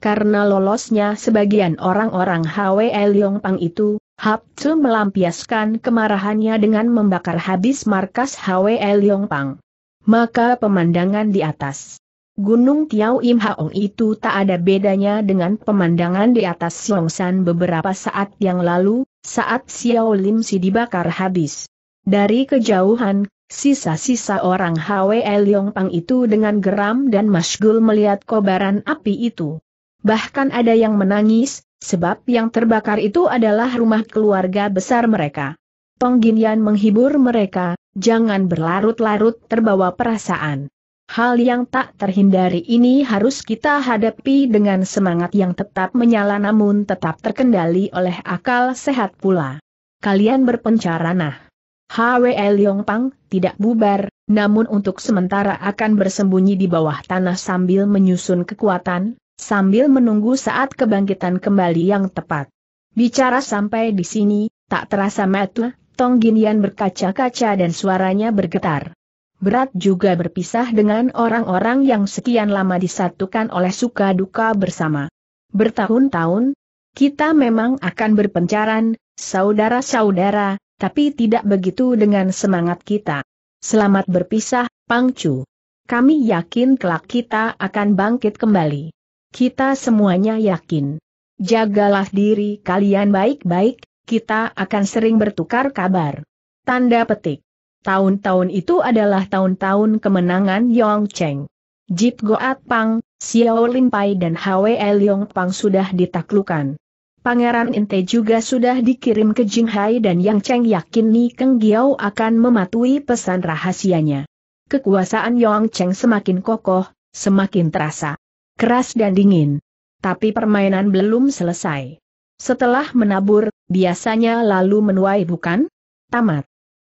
[SPEAKER 1] Karena lolosnya sebagian orang-orang HWE Yong Pang itu, Hap Tsu melampiaskan kemarahannya dengan membakar habis markas HW Yong Pang. Maka pemandangan di atas Gunung Tiau Im Haong itu tak ada bedanya dengan pemandangan di atas Siongsan beberapa saat yang lalu, saat Xiao Lim Si dibakar habis. Dari kejauhan, sisa-sisa orang Hwe Liong Pang itu dengan geram dan masgul melihat kobaran api itu. Bahkan ada yang menangis, sebab yang terbakar itu adalah rumah keluarga besar mereka. Pengginian menghibur mereka, jangan berlarut-larut terbawa perasaan. Hal yang tak terhindari ini harus kita hadapi dengan semangat yang tetap menyala namun tetap terkendali oleh akal sehat pula. Kalian berpencarana. HWL Pang tidak bubar, namun untuk sementara akan bersembunyi di bawah tanah sambil menyusun kekuatan, sambil menunggu saat kebangkitan kembali yang tepat. Bicara sampai di sini, tak terasa metu, Tong Ginian berkaca-kaca dan suaranya bergetar. Berat juga berpisah dengan orang-orang yang sekian lama disatukan oleh suka duka bersama. Bertahun-tahun, kita memang akan berpencaran, saudara-saudara, tapi tidak begitu dengan semangat kita. Selamat berpisah, Pangcu. Kami yakin kelak kita akan bangkit kembali. Kita semuanya yakin. Jagalah diri kalian baik-baik, kita akan sering bertukar kabar. Tanda petik. Tahun-tahun itu adalah tahun-tahun kemenangan Yong Cheng. Jip Goat Pang, Xiao Lin Pai dan Hwe Yong Pang sudah ditaklukan. Pangeran Inte juga sudah dikirim ke Jinghai dan Yang Cheng yakin Ni Keng Giao akan mematuhi pesan rahasianya. Kekuasaan Yong Cheng semakin kokoh, semakin terasa. Keras dan dingin. Tapi permainan belum selesai. Setelah menabur, biasanya lalu menuai bukan? Tamat.